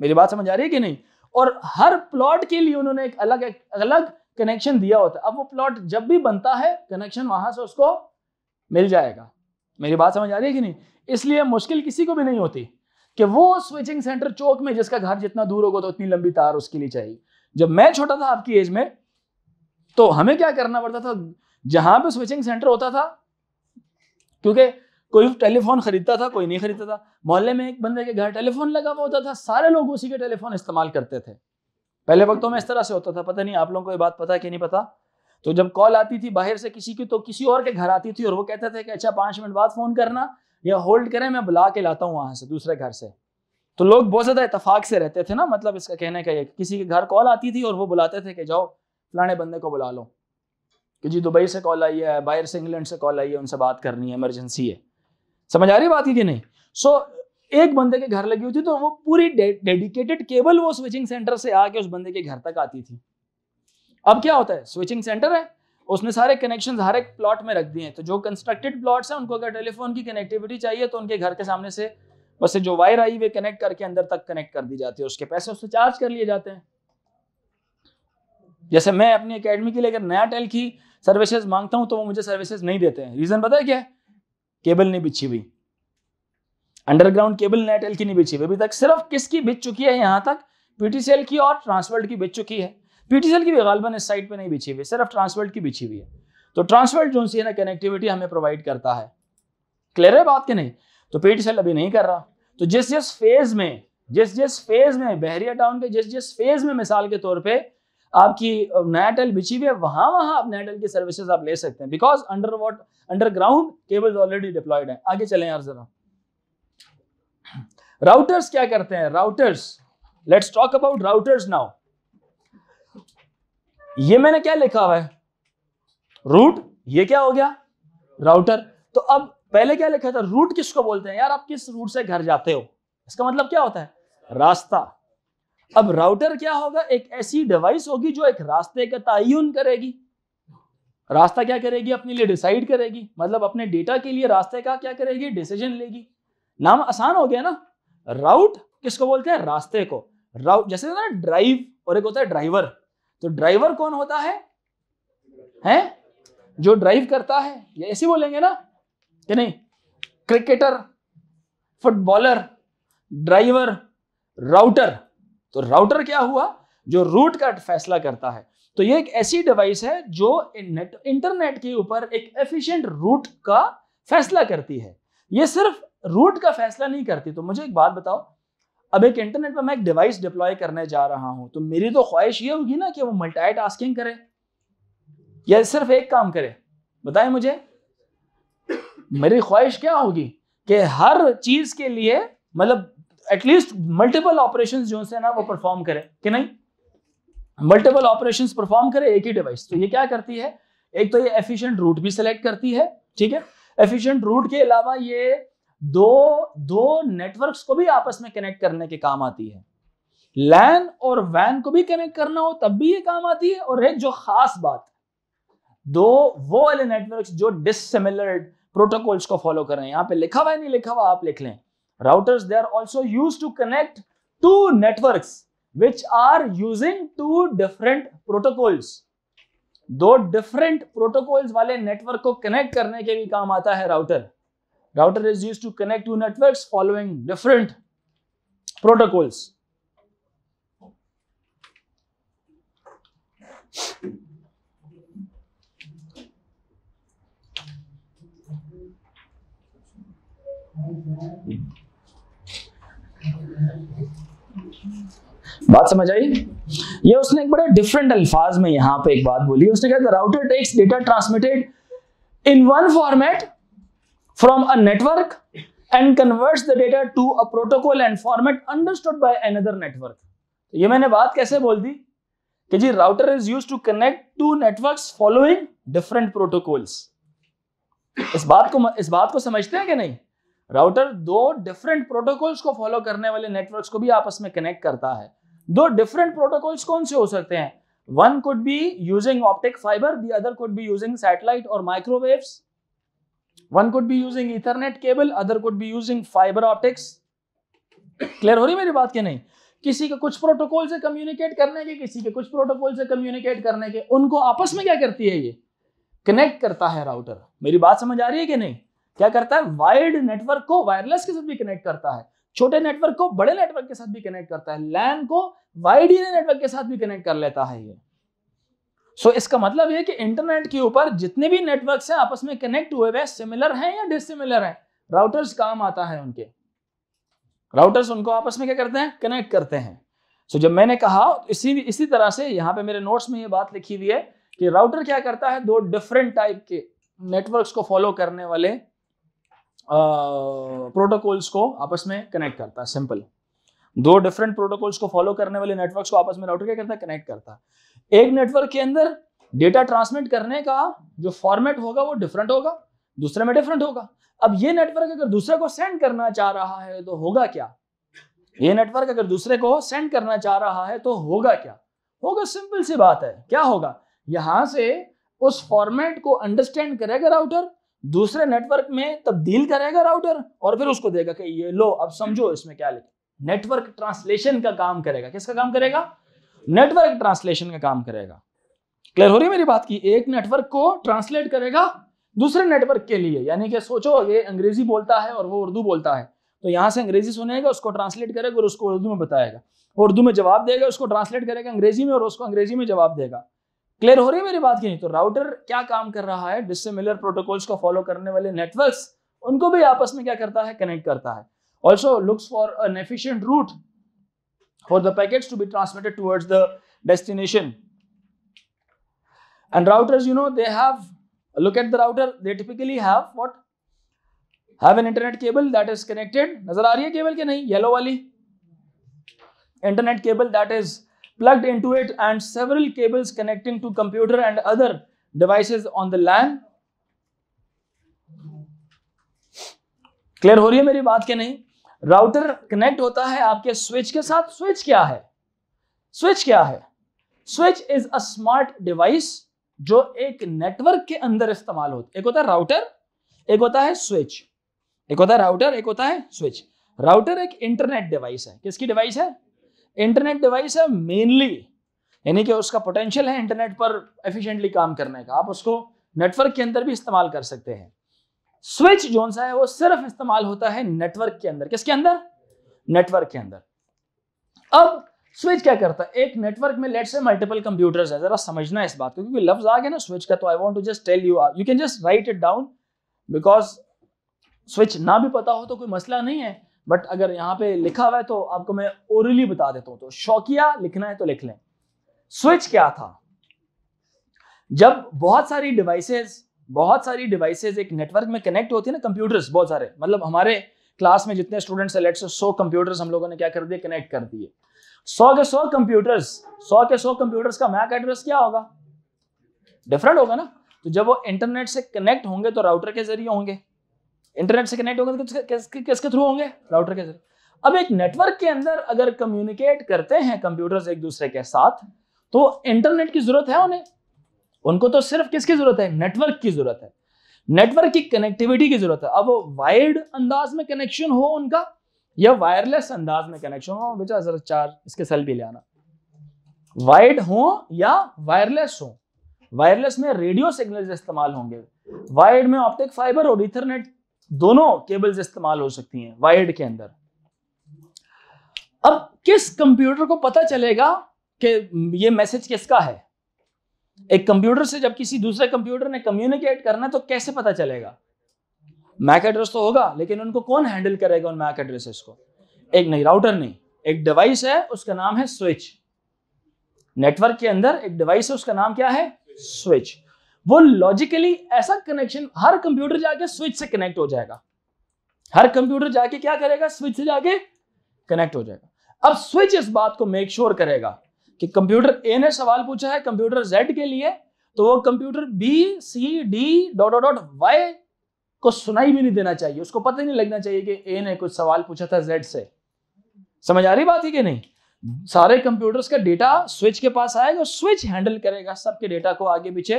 मेरी बात समझ आ रही है कि नहीं और हर प्लॉट के लिए उन्होंने एक अलग एक अलग कनेक्शन दिया होता है अब वो प्लॉट जब भी बनता है कनेक्शन वहां से उसको मिल जाएगा मेरी बात समझ आ रही है कि नहीं इसलिए मुश्किल किसी को भी नहीं होती कि वो स्विचिंग सेंटर चौक में जिसका घर जितना दूर होगा तो उतनी लंबी तार उसके लिए चाहिए जब मैं छोटा था आपकी एज में तो हमें क्या करना पड़ता था जहां पे स्विचिंग सेंटर होता था क्योंकि कोई टेलीफोन खरीदता था कोई नहीं खरीदता था मोहल्ले में एक बंदे के घर टेलीफोन लगा हुआ होता था सारे लोग उसी के टेलीफोन इस्तेमाल करते थे पहले वक्तों में इस तरह से होता था पता नहीं आप लोगों को ये बात पता कि नहीं पता तो जब कॉल आती थी बाहर से किसी की तो किसी और के घर आती थी और वो कहते थे कि अच्छा पांच मिनट बाद फ़ोन करना या होल्ड करें मैं बुला के लाता हूँ वहां से दूसरे घर से तो लोग बहुत ज़्यादा इतफाक से रहते थे ना मतलब इसका कहने का ये किसी के घर कॉल आती थी और वो बुलाते थे कि जाओ फलाने बंदे को बुला लो कि जी दुबई से कॉल आई है बाहर से इंग्लैंड से कॉल आई है उनसे बात करनी है इमरजेंसी है समझ आ रही बात की कि नहीं सो so, एक बंदे के घर लगी हुई थी तो वो पूरी डेडिकेटेड केबल वो स्विचिंग सेंटर से आके उस बंदे के घर तक आती थी अब क्या होता है स्विचिंग सेंटर है उसने सारे कनेक्शन हर एक प्लॉट में रख दिए हैं तो जो कंस्ट्रक्टेड प्लॉट्स हैं उनको अगर टेलीफोन की कनेक्टिविटी चाहिए तो उनके घर के सामने से बस जो वायर आई वे कनेक्ट करके अंदर तक कनेक्ट कर दी जाती है उसके पैसे उससे चार्ज कर लिए जाते हैं जैसे मैं अपनी अकेडमी के लिए अगर नया टेल की सर्विसेज मांगता हूं तो वो मुझे सर्विसेज नहीं देते हैं रीजन पता है क्या केबल नहीं बिछी हुई अंडरग्राउंड केबल नेटल की नहीं बिछी हुई अभी तक सिर्फ किसकी बिछ चुकी है यहां तक पीटीसीएल की और ट्रांसवर्ल्ड की बिछ चुकी है पीटीसीएल की भी गालबन इस साइड पर नहीं बिछी हुई सिर्फ ट्रांसवर्ल्ड की बिछी हुई है तो ट्रांसवर्ल्ड जो सी है ना कनेक्टिविटी हमें प्रोवाइड करता है क्लियर है बात के नहीं तो पीटीसीएल अभी नहीं कर रहा तो जिस जिस फेज में जिस जिस फेज में बहरिया टाउन के जिस जिस फेज में मिसाल के तौर पर आपकी नयाटेल बिछी हुई है वहां वहां आप नयाटेल की सर्विसेज आप ले सकते हैं because under what underground cables already deployed है आगे चले यार जरा राउटर्स क्या करते हैं routers let's talk about routers now ये मैंने क्या लिखा हुआ है रूट ये क्या हो गया राउटर तो अब पहले क्या लिखा था रूट किसको बोलते हैं यार आप किस रूट से घर जाते हो इसका मतलब क्या होता है रास्ता अब राउटर क्या होगा एक ऐसी डिवाइस होगी जो एक रास्ते का तयन करेगी रास्ता क्या करेगी अपने लिए डिसाइड करेगी मतलब अपने डेटा के लिए रास्ते का क्या करेगी डिसीजन लेगी नाम आसान हो गया ना राउट किसको बोलते हैं रास्ते को राउट जैसे ना ड्राइव और एक होता है ड्राइवर तो ड्राइवर कौन होता है है? जो ड्राइव करता है ये ऐसे बोलेंगे ना कि नहीं क्रिकेटर फुटबॉलर ड्राइवर राउटर तो राउटर क्या हुआ जो रूट का फैसला करता है तो ये एक ऐसी डिवाइस है जो इंटरनेट के ऊपर एक एफिशिएंट रूट का फैसला करती है ये सिर्फ रूट का फैसला नहीं करती तो मुझे एक बात बताओ अब एक इंटरनेट पर मैं एक डिवाइस डिप्लॉय करने जा रहा हूं तो मेरी तो ख्वाहिश ये होगी ना कि वो मल्टी करे या सिर्फ एक काम करे बताए मुझे मेरी ख्वाहिश क्या होगी कि हर चीज के लिए मतलब एटलीस्ट मल्टीपल ऑपरेशन जो है ना वो परफॉर्म करे कि नहीं मल्टीपल ऑपरेशन परफॉर्म करे एक ही डिवाइस तो ये क्या करती है एक तो ये एफिशियंट रूट भी सिलेक्ट करती है ठीक है एफिशियंट रूट के अलावा ये दो दो नेटवर्क्स को भी आपस में कनेक्ट करने के काम आती है लैन और वैन को भी कनेक्ट करना हो तब भी ये काम आती है और एक जो खास बात दो वो वाले नेटवर्क्स जो डिसिमिलर प्रोटोकॉल्स को फॉलो कर रहे हैं यहां पे लिखा हुआ है नहीं लिखा हुआ आप लिख लें routers they are also used to connect two networks which are using two different protocols दो डिफरेंट प्रोटोकॉल्स वाले नेटवर्क को कनेक्ट करने के भी काम आता है router router is use to connect to networks following different protocols Thank you. बात समझ आई ये उसने एक बड़े डिफरेंट अल्फाज में यहां पे एक बात बोली उसने कहा router takes data transmitted in one format from a network and converts the data to a protocol and format understood by another network ये मैंने बात कैसे बोल दी कि जी router is use to connect to networks following different protocols इस बात को इस बात को समझते हैं कि नहीं राउटर दो डिफरेंट प्रोटोकॉल्स को फॉलो करने वाले नेटवर्क्स को भी आपस में कनेक्ट करता है दो डिफरेंट प्रोटोकॉल्स कौन से हो सकते हैं one could be using optic fibre the other could be using satellite और microwave one could be using Ethernet cable other could be using fibre optics clear हो रही मेरी बात क्या नहीं किसी के कुछ प्रोटोकॉल से कम्युनिकेट करने के किसी के कुछ प्रोटोकॉल से कम्युनिकेट करने के उनको आपस में क्या करती है ये कनेक्ट करता है राउटर मेरी बात समझ आ रही है कि नहीं क्या करता है वाइड नेटवर्क को वायरलेस के साथ भी कनेक्ट करता है छोटे नेटवर्क को बड़े नेटवर्क के साथ भी कनेक्ट करता है लैन को वाइड नेटवर्क के साथ भी कनेक्ट कर लेता है ये सो so, इसका मतलब ये कि इंटरनेट के ऊपर जितने भी नेटवर्क हैं आपस में कनेक्ट हुए हैं सिमिलर हैं या डिसिमिलर हैं राउटर्स काम आता है उनके राउटर्स उनको आपस में क्या करते हैं कनेक्ट करते हैं सो so, जब मैंने कहा इसी इसी तरह से यहाँ पे मेरे नोट्स में ये बात लिखी हुई है कि राउटर क्या करता है दो डिफरेंट टाइप के नेटवर्क्स को फॉलो करने वाले प्रोटोकॉल्स को आपस में कनेक्ट करता है सिंपल दो डिफरेंट प्रोटोकॉल्स को फॉलो करने वाले नेटवर्क्स को आपस में राउटर क्या करता है कनेक्ट करता है एक नेटवर्क के अंदर डेटा ट्रांसमिट करने का जो फॉर्मेट होगा वो डिफरेंट होगा दूसरे में डिफरेंट होगा अब ये नेटवर्क अगर दूसरे को सेंड करना चाह रहा है तो होगा क्या ये नेटवर्क अगर दूसरे को सेंड करना चाह रहा है तो होगा क्या होगा सिंपल सी बात है क्या होगा यहां से उस फॉर्मेट को अंडरस्टैंड करेगा राउटर दूसरे नेटवर्क में तब्दील करेगा राउटर और फिर उसको देगा कि ये लो अब समझो इसमें क्या लिखा नेटवर्क ट्रांसलेशन का काम करेगा किसका काम करेगा नेटवर्क ट्रांसलेशन का काम करेगा क्लियर हो रही मेरी बात की एक नेटवर्क को ट्रांसलेट करेगा दूसरे नेटवर्क के लिए यानी कि सोचो ये अंग्रेजी बोलता है और वो उर्दू बोलता है तो यहां से अंग्रेजी सुनेगा उसको ट्रांसलेट करेगा और उसको उर्दू में बताएगा उर्दू में जवाब देगा उसको ट्रांसलेट करेगा अंग्रेजी में और उसको अंग्रेजी में जवाब देगा क्लियर हो रही है मेरी बात की नहीं तो राउटर क्या काम कर रहा है डिसिमिलर प्रोटोकॉल्स को फॉलो करने वाले नेटवर्क उनको भी आपस में क्या करता है कनेक्ट करता है also looks for an efficient route for the packet to be transmitted towards the destination and routers you know they have look at the router they typically have what have an internet cable that is connected नजर आ रही है cable के नहीं yellow वाली internet cable that is plugged into it and several cables connecting to computer and other devices on the LAN. Clear हो रही है मेरी बात क्या नहीं राउटर कनेक्ट होता है आपके स्विच के साथ स्विच क्या है स्विच क्या है switch is a smart device जो एक नेटवर्क के अंदर इस्तेमाल होता है एक होता है राउटर एक होता है स्विच एक होता है राउटर एक होता है स्विच राउटर एक इंटरनेट डिवाइस है किसकी डिवाइस है इंटरनेट डिवाइस है मेनली यानी कि उसका पोटेंशियल है इंटरनेट पर एफिशिएंटली काम करने का आप उसको नेटवर्क के अंदर भी इस्तेमाल कर सकते हैं स्विच जोन सा है वो सिर्फ इस्तेमाल होता है नेटवर्क के अंदर किसके अंदर नेटवर्क के अंदर अब स्विच क्या करता है एक नेटवर्क में लेट से मल्टीपल कंप्यूटर्स है जरा समझना इस बात को क्योंकि लफ्ज आ गया ना स्विच का तो I want to just tell you you can just write it down because switch ना भी पता हो तो कोई मसला नहीं है बट अगर यहाँ पे लिखा हुआ है तो आपको मैं ओरली बता देता हूँ तो शौकिया लिखना है तो लिख लें स्विच क्या था जब बहुत सारी डिवाइसेस बहुत सारी डिवाइसेस एक नेटवर्क में कनेक्ट होती है ना कंप्यूटर्स बहुत सारे मतलब हमारे क्लास में जितने स्टूडेंट्स हैं लेट्स सौ कंप्यूटर्स हम लोगों ने क्या कर दिए कनेक्ट कर दिए सौ के सौ कंप्यूटर्स सौ के सौ कंप्यूटर्स का मैक एड्रेस क्या होगा डिफरेंट होगा ना तो जब वो इंटरनेट से कनेक्ट होंगे तो राउटर के जरिए होंगे इंटरनेट से कनेक्ट होंगे तो किसके थ्रू होंगे राउटर के थ्रू अब एक नेटवर्क के अंदर अगर कम्युनिकेट करते हैं कंप्यूटर्स एक दूसरे के साथ तो इंटरनेट की जरूरत है उन्हें उनको तो सिर्फ किसकी जरूरत है नेटवर्क की जरूरत है नेटवर्क की कनेक्टिविटी की जरूरत है अब वायर्ड अंदाज में कनेक्शन हो उनका या वायरलेस अंदाज में कनेक्शन हो बेचार जरा चार इसके सेल भी ले आना वाइड हो या वायरलेस हो वायरलेस में रेडियो सिग्नल इस्तेमाल होंगे वाइड में ऑप्टिक फाइबर और इथरनेट दोनों केबल्स इस्तेमाल हो सकती हैं वायर्ड के अंदर अब किस कंप्यूटर को पता चलेगा कि ये मैसेज किसका है एक कंप्यूटर से जब किसी दूसरे कंप्यूटर ने कम्युनिकेट करना है तो कैसे पता चलेगा मैक एड्रेस तो होगा लेकिन उनको कौन हैंडल करेगा उन मैक एड्रेसेस को एक नहीं राउटर नहीं एक डिवाइस है उसका नाम है स्विच नेटवर्क के अंदर एक डिवाइस है उसका नाम क्या है स्विच वो लॉजिकली ऐसा कनेक्शन हर कंप्यूटर जाके स्विच से कनेक्ट हो जाएगा हर कंप्यूटर जाके क्या करेगा स्विच से जाके कनेक्ट हो जाएगा अब स्विच इस बात को मेक श्योर sure करेगा कि कंप्यूटर ए ने सवाल पूछा है कंप्यूटर जेड के लिए तो वो computer B C D dot dot Y को सुनाई भी नहीं देना चाहिए उसको पता ही नहीं लगना चाहिए कि ए ने कुछ सवाल पूछा था जेड से समझ आ रही बात है कि नहीं सारे कंप्यूटर्स का डेटा स्विच के पास आएगा स्विच हैंडल करेगा सबके डेटा को आगे पीछे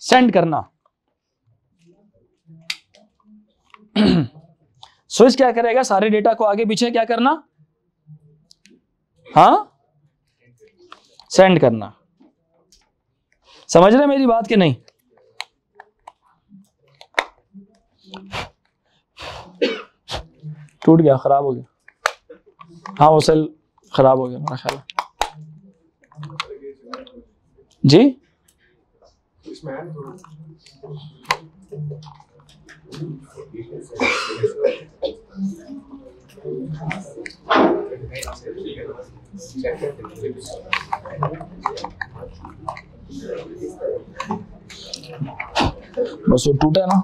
सेंड करना स्विच क्या करेगा सारे डेटा को आगे पीछे क्या करना हाँ सेंड करना समझ रहे मेरी बात कि नहीं टूट गया खराब हो गया हाँ वो सेल खराब हो गया मेरा ख्याल जी बस वो टूटा ना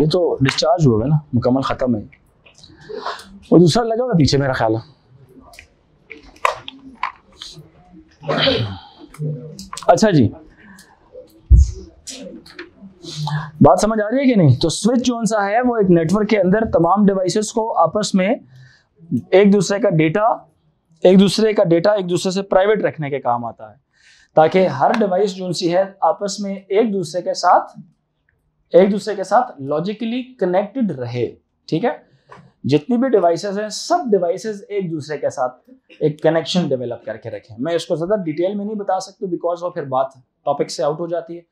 ये तो डिस्चार्ज हुआ है ना मुकम्मल ख़त्म है वो दूसरा लगा हुआ पीछे मेरा ख्याल है अच्छा जी बात समझ आ रही है कि नहीं तो स्विच जो सा है वो एक नेटवर्क के अंदर तमाम डिवाइसेस को आपस में एक दूसरे का डेटा एक दूसरे का डेटा एक दूसरे से प्राइवेट रखने के काम आता है ताकि हर डिवाइस जो सी है आपस में एक दूसरे के साथ एक दूसरे के साथ लॉजिकली कनेक्टेड रहे ठीक है जितनी भी डिवाइसेस हैं सब डिवाइसेस एक दूसरे के साथ एक कनेक्शन डेवलप करके रखें मैं इसको ज़्यादा डिटेल में नहीं बता सकती बिकॉज वो फिर बात टॉपिक से आउट हो जाती है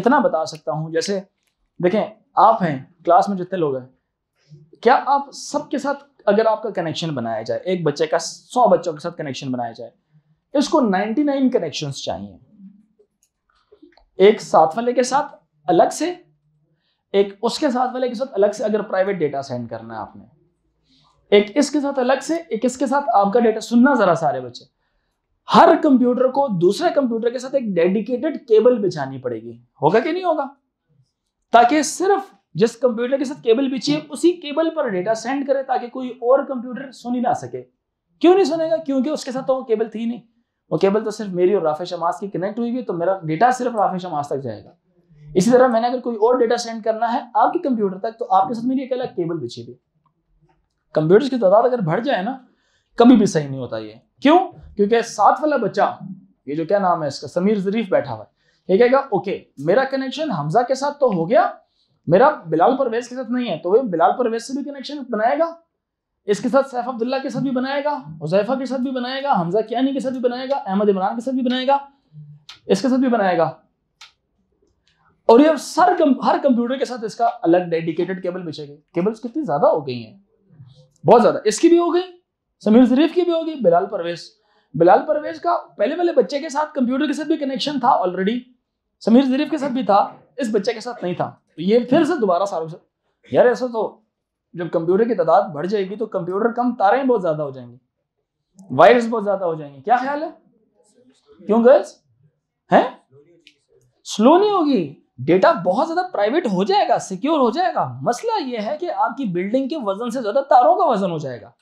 इतना बता सकता हूँ जैसे देखें आप हैं क्लास में जितने लोग हैं क्या आप सबके साथ अगर आपका कनेक्शन बनाया जाए एक बच्चे का सौ बच्चों के साथ कनेक्शन बनाया जाए इसको नाइन कनेक्शन चाहिए एक साथ वाले के साथ अलग से एक उसके साथ वाले के साथ अलग से अगर प्राइवेट डेटा सेंड करना है आपने एक इसके साथ अलग से एक इसके साथ आपका डेटा सुनना जरा सारे बच्चे हर कंप्यूटर को दूसरे कंप्यूटर के साथ एक डेडिकेटेड केबल बिछानी पड़ेगी होगा कि नहीं होगा ताकि सिर्फ जिस कंप्यूटर के साथ केबल बिछी है उसी केबल पर डेटा सेंड करे ताकि कोई और कंप्यूटर सुन ही ना सके क्यों नहीं सुनेगा क्योंकि उसके साथ तो वो केबल थी नहीं वो केबल तो सिर्फ मेरी और राफे शमास की कनेक्ट हुई हुई तो मेरा डेटा सिर्फ राफे शमास तक जाएगा इसी तरह मैंने अगर कोई और डेटा सेंड करना है आपके कंप्यूटर तक तो आपके साथ मेरी अकेला केबल बिछी हुई कंप्यूटर्स की तादाद अगर बढ़ जाए ना कभी भी सही नहीं होता ये क्यों क्योंकि साथ वाला बच्चा ये जो क्या नाम है इसका समीर जरीफ बैठा हुआ है ये कहेगा ओके मेरा कनेक्शन हमजा के साथ तो हो गया मेरा बिलाल परवेज के साथ नहीं है तो वो बिलाल परवेज से भी कनेक्शन बनाएगा इसके साथ सैफ अब्दुल्ला के साथ भी बनाएगा उजैफा के साथ भी बनाएगा हमजा कियानी के साथ भी बनाएगा अहमद इमरान के साथ भी बनाएगा इसके साथ भी बनाएगा और ये सर हर कंप्यूटर के साथ इसका अलग डेडिकेटेड केबल बिछेगी केबल्स कितनी ज्यादा हो गई हैं बहुत ज्यादा इसकी भी हो गई समीर शरीफ की भी होगी बिलाल परवेज बिलाल परवेज का पहले वाले बच्चे के साथ कंप्यूटर के साथ भी कनेक्शन था ऑलरेडी समीर शरीफ के साथ भी था इस बच्चे के साथ नहीं था तो ये फिर से दोबारा सारों से यार ऐसा तो जब कंप्यूटर की तादाद बढ़ जाएगी तो कंप्यूटर कम तारें बहुत ज्यादा हो जाएंगी वायरस बहुत ज्यादा हो जाएंगे क्या ख्याल है क्यों गर्ल्स हैं स्लो नहीं होगी डेटा बहुत ज़्यादा प्राइवेट हो जाएगा सिक्योर हो जाएगा मसला यह है कि आपकी बिल्डिंग के वजन से ज़्यादा तारों का वजन हो जाएगा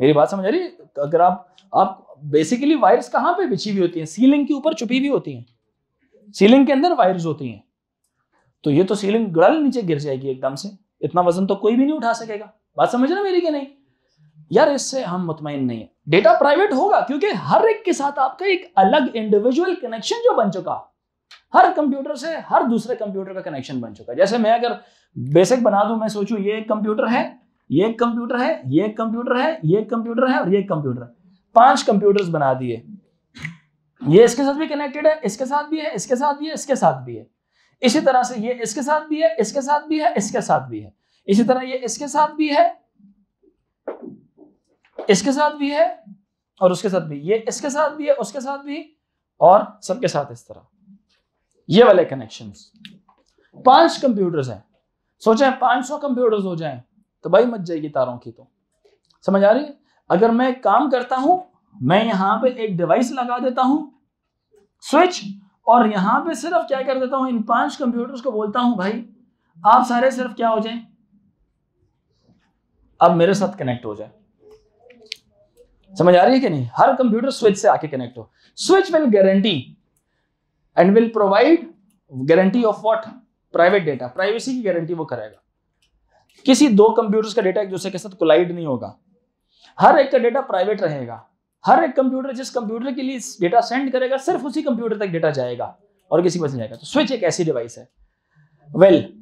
मेरी बात समझ आ रही तो अगर आप आप बेसिकली वायर्स कहां पे बिछी हुई होती हैं सीलिंग के ऊपर छुपी हुई होती हैं सीलिंग के अंदर वायर्स होती हैं तो ये तो सीलिंग गड़ल नीचे गिर जाएगी एकदम से इतना वजन तो कोई भी नहीं उठा सकेगा बात समझ रहे मेरी कि नहीं यार इससे हम मुतमिन नहीं है डेटा प्राइवेट होगा क्योंकि हर एक के साथ आपका एक अलग इंडिविजुअल कनेक्शन जो बन चुका हर कंप्यूटर से हर दूसरे कंप्यूटर का कनेक्शन बन चुका है जैसे मैं अगर बेसिक बना दू मैं सोचू ये एक कंप्यूटर है ये एक कंप्यूटर है ये एक कंप्यूटर है ये एक कंप्यूटर है और ये एक कंप्यूटर है पांच कंप्यूटर्स बना दिए ये इसके साथ भी कनेक्टेड है इसके साथ भी है इसके साथ भी है इसके साथ भी है इसी तरह से ये इसके साथ भी है इसके साथ भी है इसके साथ भी है इसी तरह ये इसके साथ भी है इसके साथ भी है और उसके साथ भी ये इसके साथ भी है उसके साथ भी और सबके साथ इस तरह ये वाले कनेक्शन पांच कंप्यूटर्स हैं सोचें पांच सौ कंप्यूटर्स हो जाएं तो भाई मच जाएगी तारों की तो समझ आ रही है अगर मैं काम करता हूं मैं यहां पे एक डिवाइस लगा देता हूं स्विच और यहां पे सिर्फ क्या कर देता हूं इन पांच कंप्यूटर्स को बोलता हूं भाई आप सारे सिर्फ क्या हो जाएं अब मेरे साथ कनेक्ट हो जाए समझ आ रही है कि नहीं हर कंप्यूटर स्विच से आके कनेक्ट हो switch will guarantee and will provide guarantee of what private data privacy की गारंटी वो करेगा किसी दो कंप्यूटर्स का डेटा एक दूसरे के साथ कोलाइड नहीं होगा हर एक का डेटा प्राइवेट रहेगा हर एक कंप्यूटर जिस कंप्यूटर के लिए डेटा सेंड करेगा सिर्फ उसी कंप्यूटर तक डेटा जाएगा और किसी पास नहीं जाएगा तो स्विच एक ऐसी डिवाइस है वेल well,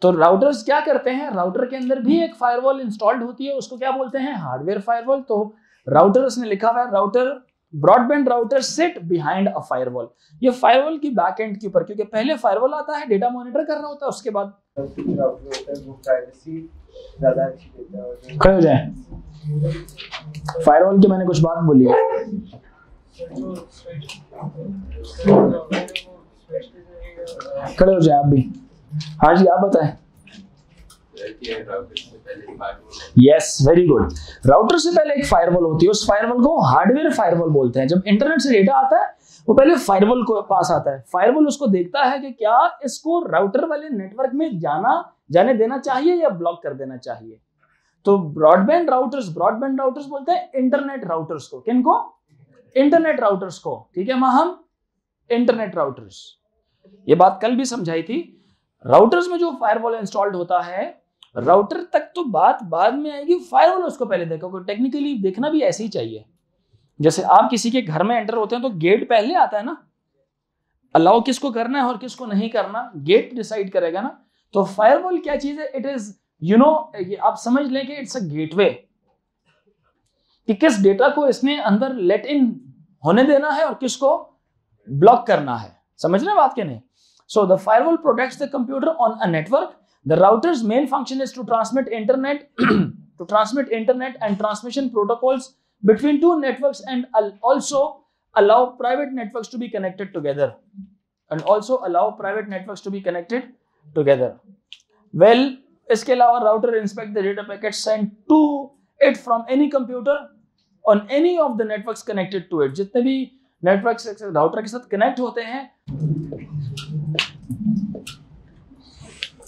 तो राउटर्स क्या करते हैं राउटर के अंदर भी एक फायरवॉल इंस्टॉल्ड होती है उसको क्या बोलते हैं हार्डवेयर फायरवॉल तो राउटर्स ने लिखा हुआ है router broadband router set behind a firewall ये फायरवॉल की बैक एंड के ऊपर क्योंकि पहले फायरवॉल आता है डेटा मॉनिटर कर रहा होता है उसके बाद खड़े हो जाए फायरवॉल की मैंने कुछ बात बोली खड़े हो जाए आप भी हाँ जी आप बताएं यस वेरी गुड राउटर से पहले एक फायरवॉल होती है उस फायरवॉल को हार्डवेयर फायरवॉल बोलते हैं जब इंटरनेट से डेटा आता है वो पहले फायरवॉल को पास आता है फायरवॉल उसको देखता है कि क्या इसको राउटर वाले नेटवर्क में जाना जाने देना चाहिए या ब्लॉक कर देना चाहिए तो ब्रॉडबैंड राउटर्स ब्रॉडबैंड राउटर्स बोलते हैं इंटरनेट राउटर्स को किनको इंटरनेट राउटर्स को ठीक है वहां हम इंटरनेट राउटर्स ये बात कल भी समझाई थी राउटर्स में जो फायरवॉल इंस्टॉल्ड होता है राउटर तक तो बात बाद में आएगी फायरवॉल उसको पहले देखो क्योंकि टेक्निकली देखना भी ऐसे ही चाहिए जैसे आप किसी के घर में एंटर होते हैं तो गेट पहले आता है ना अलाउ किसको करना है और किसको नहीं करना गेट डिसाइड करेगा ना तो फायरवॉल क्या चीज है इट इज यू नो आप समझ लें कि इट्स अ गेटवे कि किस डेटा को इसने अंदर लेट इन होने देना है और किसको ब्लॉक करना है समझ रहे बात के नहीं so the firewall protects the computer on a network The router's main function is to transmit internet, to transmit internet and transmission protocols between two networks and also allow private networks to be connected together and also allow private networks to be connected together. Well, इसके अलावा router inspect the data packet send to it from any computer on any of the networks connected to it जितने भी networks router के साथ connect होते हैं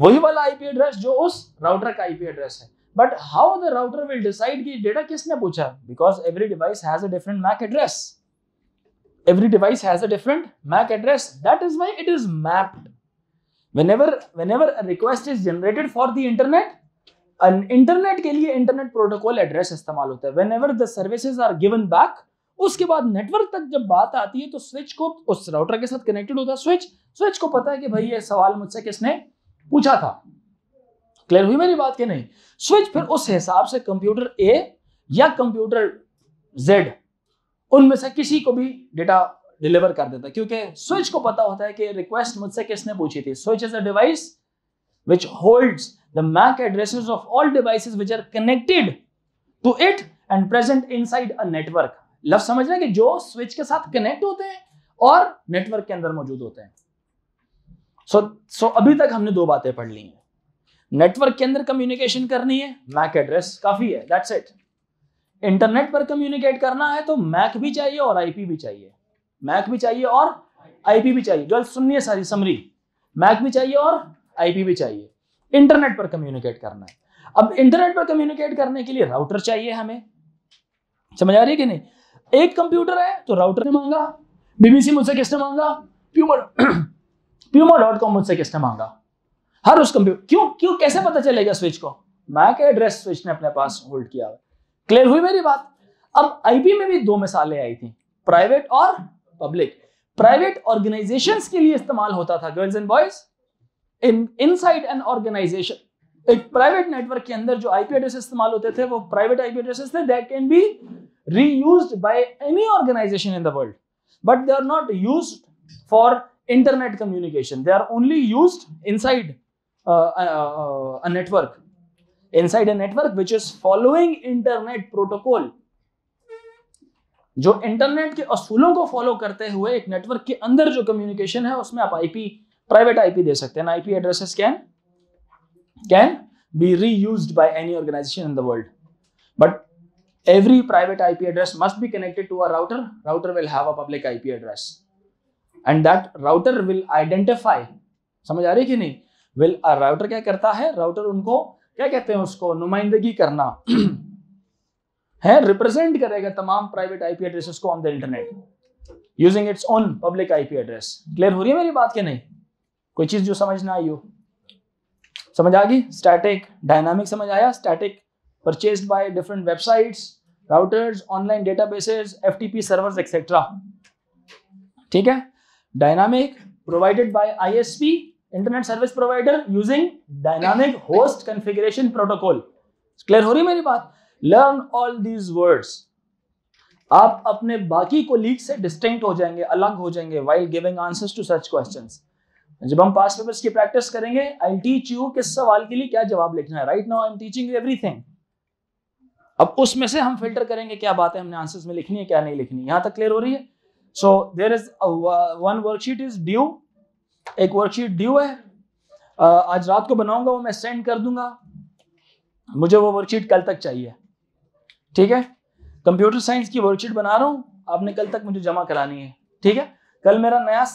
वही वाला आईपी एड्रेस जो उस राउटर का आईपी एड्रेस है but how the router will decide कि डेटा किसने पूछा because every device has a different MAC address every device has a different mac address that is why it is mapped whenever whenever a request is generated for the internet an internet के लिए internet protocol address इस्तेमाल होता है whenever the services are given back उसके बाद network तक जब बात आती है तो स्विच को उस राउटर के साथ कनेक्टेड होता है स्विच स्विच को पता है कि भाई ये सवाल मुझसे किसने पूछा था क्लियर हुई मेरी बात कि नहीं स्विच फिर उस हिसाब से कंप्यूटर ए या कंप्यूटर जेड उनमें से किसी को भी डेटा डिलीवर कर देता है क्योंकि स्विच को पता होता है कि रिक्वेस्ट मुझसे किसने पूछी थी switch is a device which holds the MAC addresses of all devices which are connected to it and present inside a network लव समझ रहे हैं कि जो स्विच के साथ कनेक्ट होते हैं और नेटवर्क के अंदर मौजूद होते हैं सो सो अभी तक हमने दो बातें पढ़ ली हैं नेटवर्क के अंदर कम्युनिकेशन करनी है मैक एड्रेस काफी है दैट्स इट इंटरनेट पर कम्युनिकेट करना है तो मैक भी चाहिए और आईपी भी चाहिए मैक भी चाहिए और आईपी भी चाहिए गर्ल्स सुनिए सारी समरी मैक भी चाहिए और आईपी भी चाहिए इंटरनेट पर कम्युनिकेट करना है अब इंटरनेट पर कम्युनिकेट करने के लिए राउटर चाहिए हमें समझ आ रही है कि नहीं एक कंप्यूटर है तो राउटर ने मांगा बीबीसी मुझसे किसने मांगा प्यूमर प्यूमा डॉट कॉम मुझसे किसने मांगा हर उस कंप्यूटर क्यों क्यों कैसे पता चलेगा स्विच को मैक एड्रेस स्विच ने अपने पास होल्ड किया क्लियर हुई मेरी बात अब आईपी में भी दो मिसालें आई थी प्राइवेट और पब्लिक प्राइवेट ऑर्गेनाइजेशन के लिए इस्तेमाल होता था girls and boys in in side an organisation एक प्राइवेट नेटवर्क के अंदर जो आईपी एड्रेस इस्तेमाल होते थे वो प्राइवेट आईपी एड्रेसेस थे that can be reused by any organisation in the world but they are not used for internet communication they are only use in uh, uh, a network inside a network which is following internet जो internet के असूलों को follow करते हुए एक network के अंदर जो कम्युनिकेशन है उसमें आप आईपी प्राइवेट आईपी दे सकते हैं IP addresses can can be reused by any organisation in the world but every private IP address must be connected to a router router will have a public IP address and that router will identify समझ आ रही कि नहीं will router क्या करता है router उनको क्या कहते हैं उसको नुमाइंदगी करना है रिप्रेजेंट करेगा तमाम प्राइवेट आईपी एड्रेसेस को on the internet using its own public IP address clear हो रही है मेरी बात के नहीं कोई चीज जो समझ ना आई हो समझ आ गई स्टैटिक डायनामिक समझ आया static purchase by different websites routers online databases FTP servers etcetera ठीक है dynamic provided by ISP internet service provider using dynamic host configuration protocol clear हो रही मेरी बात लर्न ऑल दीज वर्ड्स आप अपने बाकी कोलीग से डिस्टिंक्ट हो जाएंगे अलग हो जाएंगे while giving answers to such questions जब हम पास पेपर्स की प्रैक्टिस करेंगे आई टीच यू किस सवाल के लिए क्या जवाब लिखना है right now I am teaching you everything अब उसमें से हम फिल्टर करेंगे क्या बातें हमने आंसर्स में लिखनी है क्या नहीं लिखनी यहां तक क्लियर हो रही है so there is one worksheet is due एक वर्कशीट ड्यू है uh, आज रात को बनाऊंगा वो मैं सेंड कर दूंगा मुझे वो वर्कशीट कल तक चाहिए ठीक है कंप्यूटर साइंस की वर्कशीट बना रहा हूँ आपने कल तक मुझे जमा करानी है ठीक है कल मेरा नया